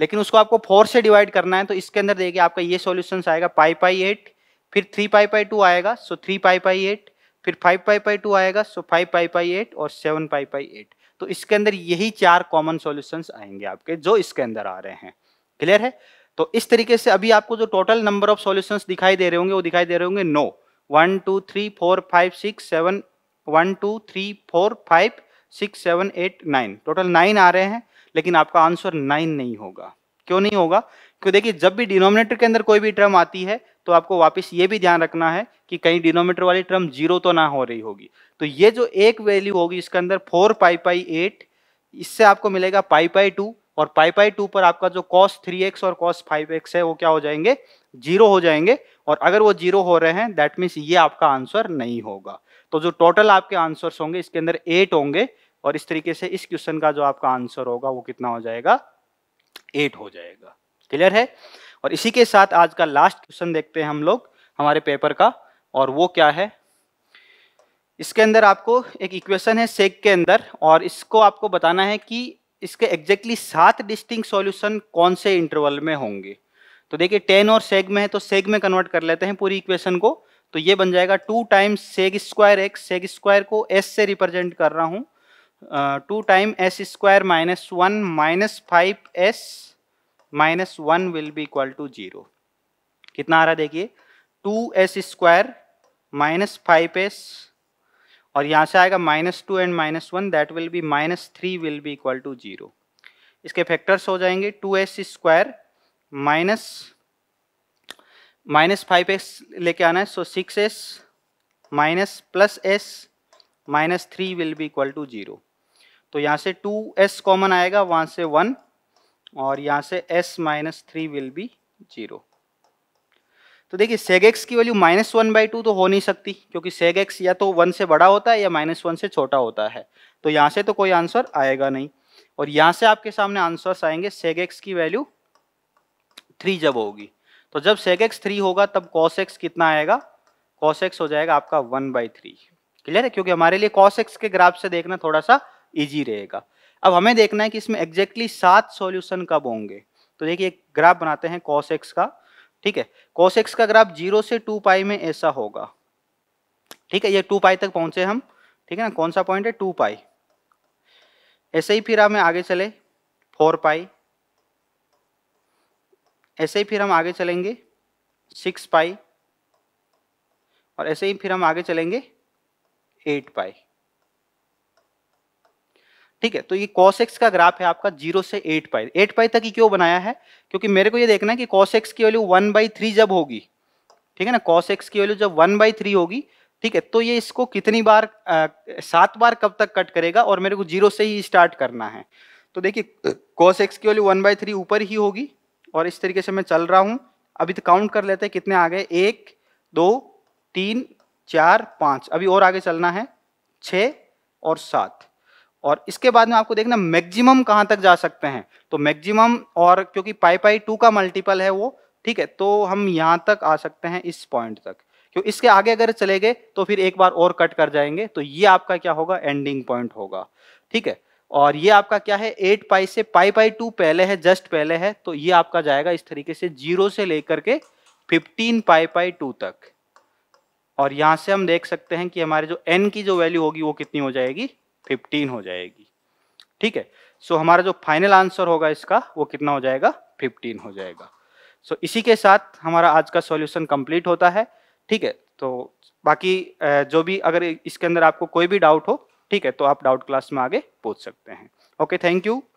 लेकिन उसको आपको फोर से डिवाइड करना है तो इसके अंदर देखिए आपका ये सोल्यूशन आएगा पाई पाई एट फिर थ्री पाई पाई टू आएगा so three pi pi eight फिर फाइव पाई पाई टू आएगा so five pi pi eight और सेवन पाई पाई एट तो इसके अंदर यही चार कॉमन सॉल्यूशंस आएंगे आपके जो इसके अंदर आ रहे हैं क्लियर है तो इस तरीके से अभी आपको जो टोटल नंबर ऑफ सॉल्यूशंस दिखाई दे रहे होंगे वो दिखाई दे रहे होंगे no one two three four five six seven one two three four five six seven eight nine total nine आ रहे हैं लेकिन आपका आंसर नाइन नहीं होगा क्यों नहीं होगा क्यों देखिए जब भी डिनोमिनेटर के अंदर कोई भी टर्म आती है तो आपको वापस ये भी ध्यान रखना है कि कहीं डिनोमीटर वाली टर्म जीरो तो ना हो रही होगी तो ये जो एक वैल्यू होगी इसके अंदर फोर पाई पाई एट इससे आपको मिलेगा पाई पाई टू और पाई पाई टू पर आपका जो कॉस थ्री एक्स और कॉस फाइव एक्स है वो क्या हो जाएंगे जीरो हो जाएंगे और अगर वो जीरो हो रहे हैं दैट मीन्स ये आपका आंसर नहीं होगा तो जो टोटल आपके आंसर्स होंगे इसके अंदर एट होंगे और इस तरीके से इस क्वेश्चन का जो आपका आंसर होगा वो कितना हो जाएगा एट हो जाएगा क्लियर है और इसी के साथ आज का लास्ट क्वेश्चन देखते हैं हम लोग हमारे पेपर का और वो क्या है इसके अंदर आपको एक इक्वेशन है सेक के अंदर और इसको आपको बताना है कि इसके एग्जैक्टली सात डिस्टिंग सॉल्यूशन कौन से इंटरवल में होंगे तो देखिए टेन और सेग में है तो सेग में कन्वर्ट कर लेते हैं पूरी इक्वेशन को तो ये बन जाएगा two time sec square x sec square को एस से रिप्रेजेंट कर रहा हूँ two time s square minus one minus five s minus one will be equal to zero कितना आ रहा है देखिए two s square minus five s और यहाँ से आएगा minus two and minus one that will be minus three will be equal to zero इसके फैक्टर्स हो जाएंगे two s square minus minus five x लेके आना है so six s minus plus s minus three will be equal to zero तो यहाँ से to S common आएगा वहाँ से वन और यहाँ से s minus three will be zero तो देखिए सेग एक्स की value minus one by two तो हो नहीं सकती क्योंकि सेग एक्स या तो वन से बड़ा होता है या माइनस वन से छोटा होता है तो यहाँ से तो कोई आंसर आएगा नहीं और यहाँ से आपके सामने आंसर्स आएंगे सेग एक्स की वैल्यू थ्री जब होगी तो जब सेग एक्स थ्री होगा तब कॉस एक्स कितना आएगा कॉस एक्स हो जाएगा आपका वन बाई थ्री क्लियर है क्योंकि हमारे लिए कॉस एक्स के ग्राफ से देखना थोड़ा सा ईजी रहेगा अब हमें देखना है कि इसमें एग्जैक्टली सात सॉल्यूशन कब होंगे तो देखिए एक ग्राफ बनाते हैं कॉस एक्स का ठीक है कॉस एक्स का ग्राफ जीरो से टू पाई में ऐसा होगा ठीक है ये टू पाई तक पहुंचे हम ठीक है ना कौन सा पॉइंट है टू पाई ऐसे ही फिर हमें आगे चले फोर पाई ऐसे ही फिर हम आगे चलेंगे सिक्स पाई और ऐसे ही फिर हम आगे चलेंगे एट पाई ठीक है तो ये cos x का ग्राफ है आपका जीरो से एट पाई एट पाई तक ही क्यों बनाया है क्योंकि मेरे को ये देखना है कि cos x की वैल्यू वन बाई थ्री जब होगी ठीक है ना cos x की वैल्यू जब वन बाई थ्री होगी ठीक है तो ये इसको कितनी बार सात बार कब तक कट करेगा और मेरे को जीरो से ही स्टार्ट करना है तो देखिए cos x की वैल्यू वन बाई थ्री ऊपर ही होगी और इस तरीके से मैं चल रहा हूँ अभी तो काउंट कर लेते हैं कितने आ गए एक दो तीन चार पाँच अभी और आगे चलना है छः और सात और इसके बाद में आपको देखना मैक्सिमम कहाँ तक जा सकते हैं तो मैक्सिमम और क्योंकि पाई पाई टू का मल्टीपल है वो ठीक है तो हम यहाँ तक आ सकते हैं इस पॉइंट तक क्यों इसके आगे अगर चले गए तो फिर एक बार और कट कर जाएंगे तो ये आपका क्या होगा एंडिंग पॉइंट होगा ठीक है और ये आपका क्या है एट पाई से पाई पाई टू पहले है जस्ट पहले है तो ये आपका जाएगा इस तरीके से जीरो से लेकर के फिफ्टीन पाई पाई टू तक और यहाँ से हम देख सकते हैं कि हमारे जो एन की जो वैल्यू होगी वो कितनी हो जाएगी फिफ्टीन हो जाएगी ठीक है सो so, हमारा जो फाइनल आंसर होगा इसका वो कितना हो जाएगा फिफ्टीन हो जाएगा सो so, इसी के साथ हमारा आज का सॉल्यूशन कंप्लीट होता है ठीक है तो बाकी जो भी अगर इसके अंदर आपको कोई भी डाउट हो ठीक है तो आप डाउट क्लास में आगे पूछ सकते हैं ओके थैंक यू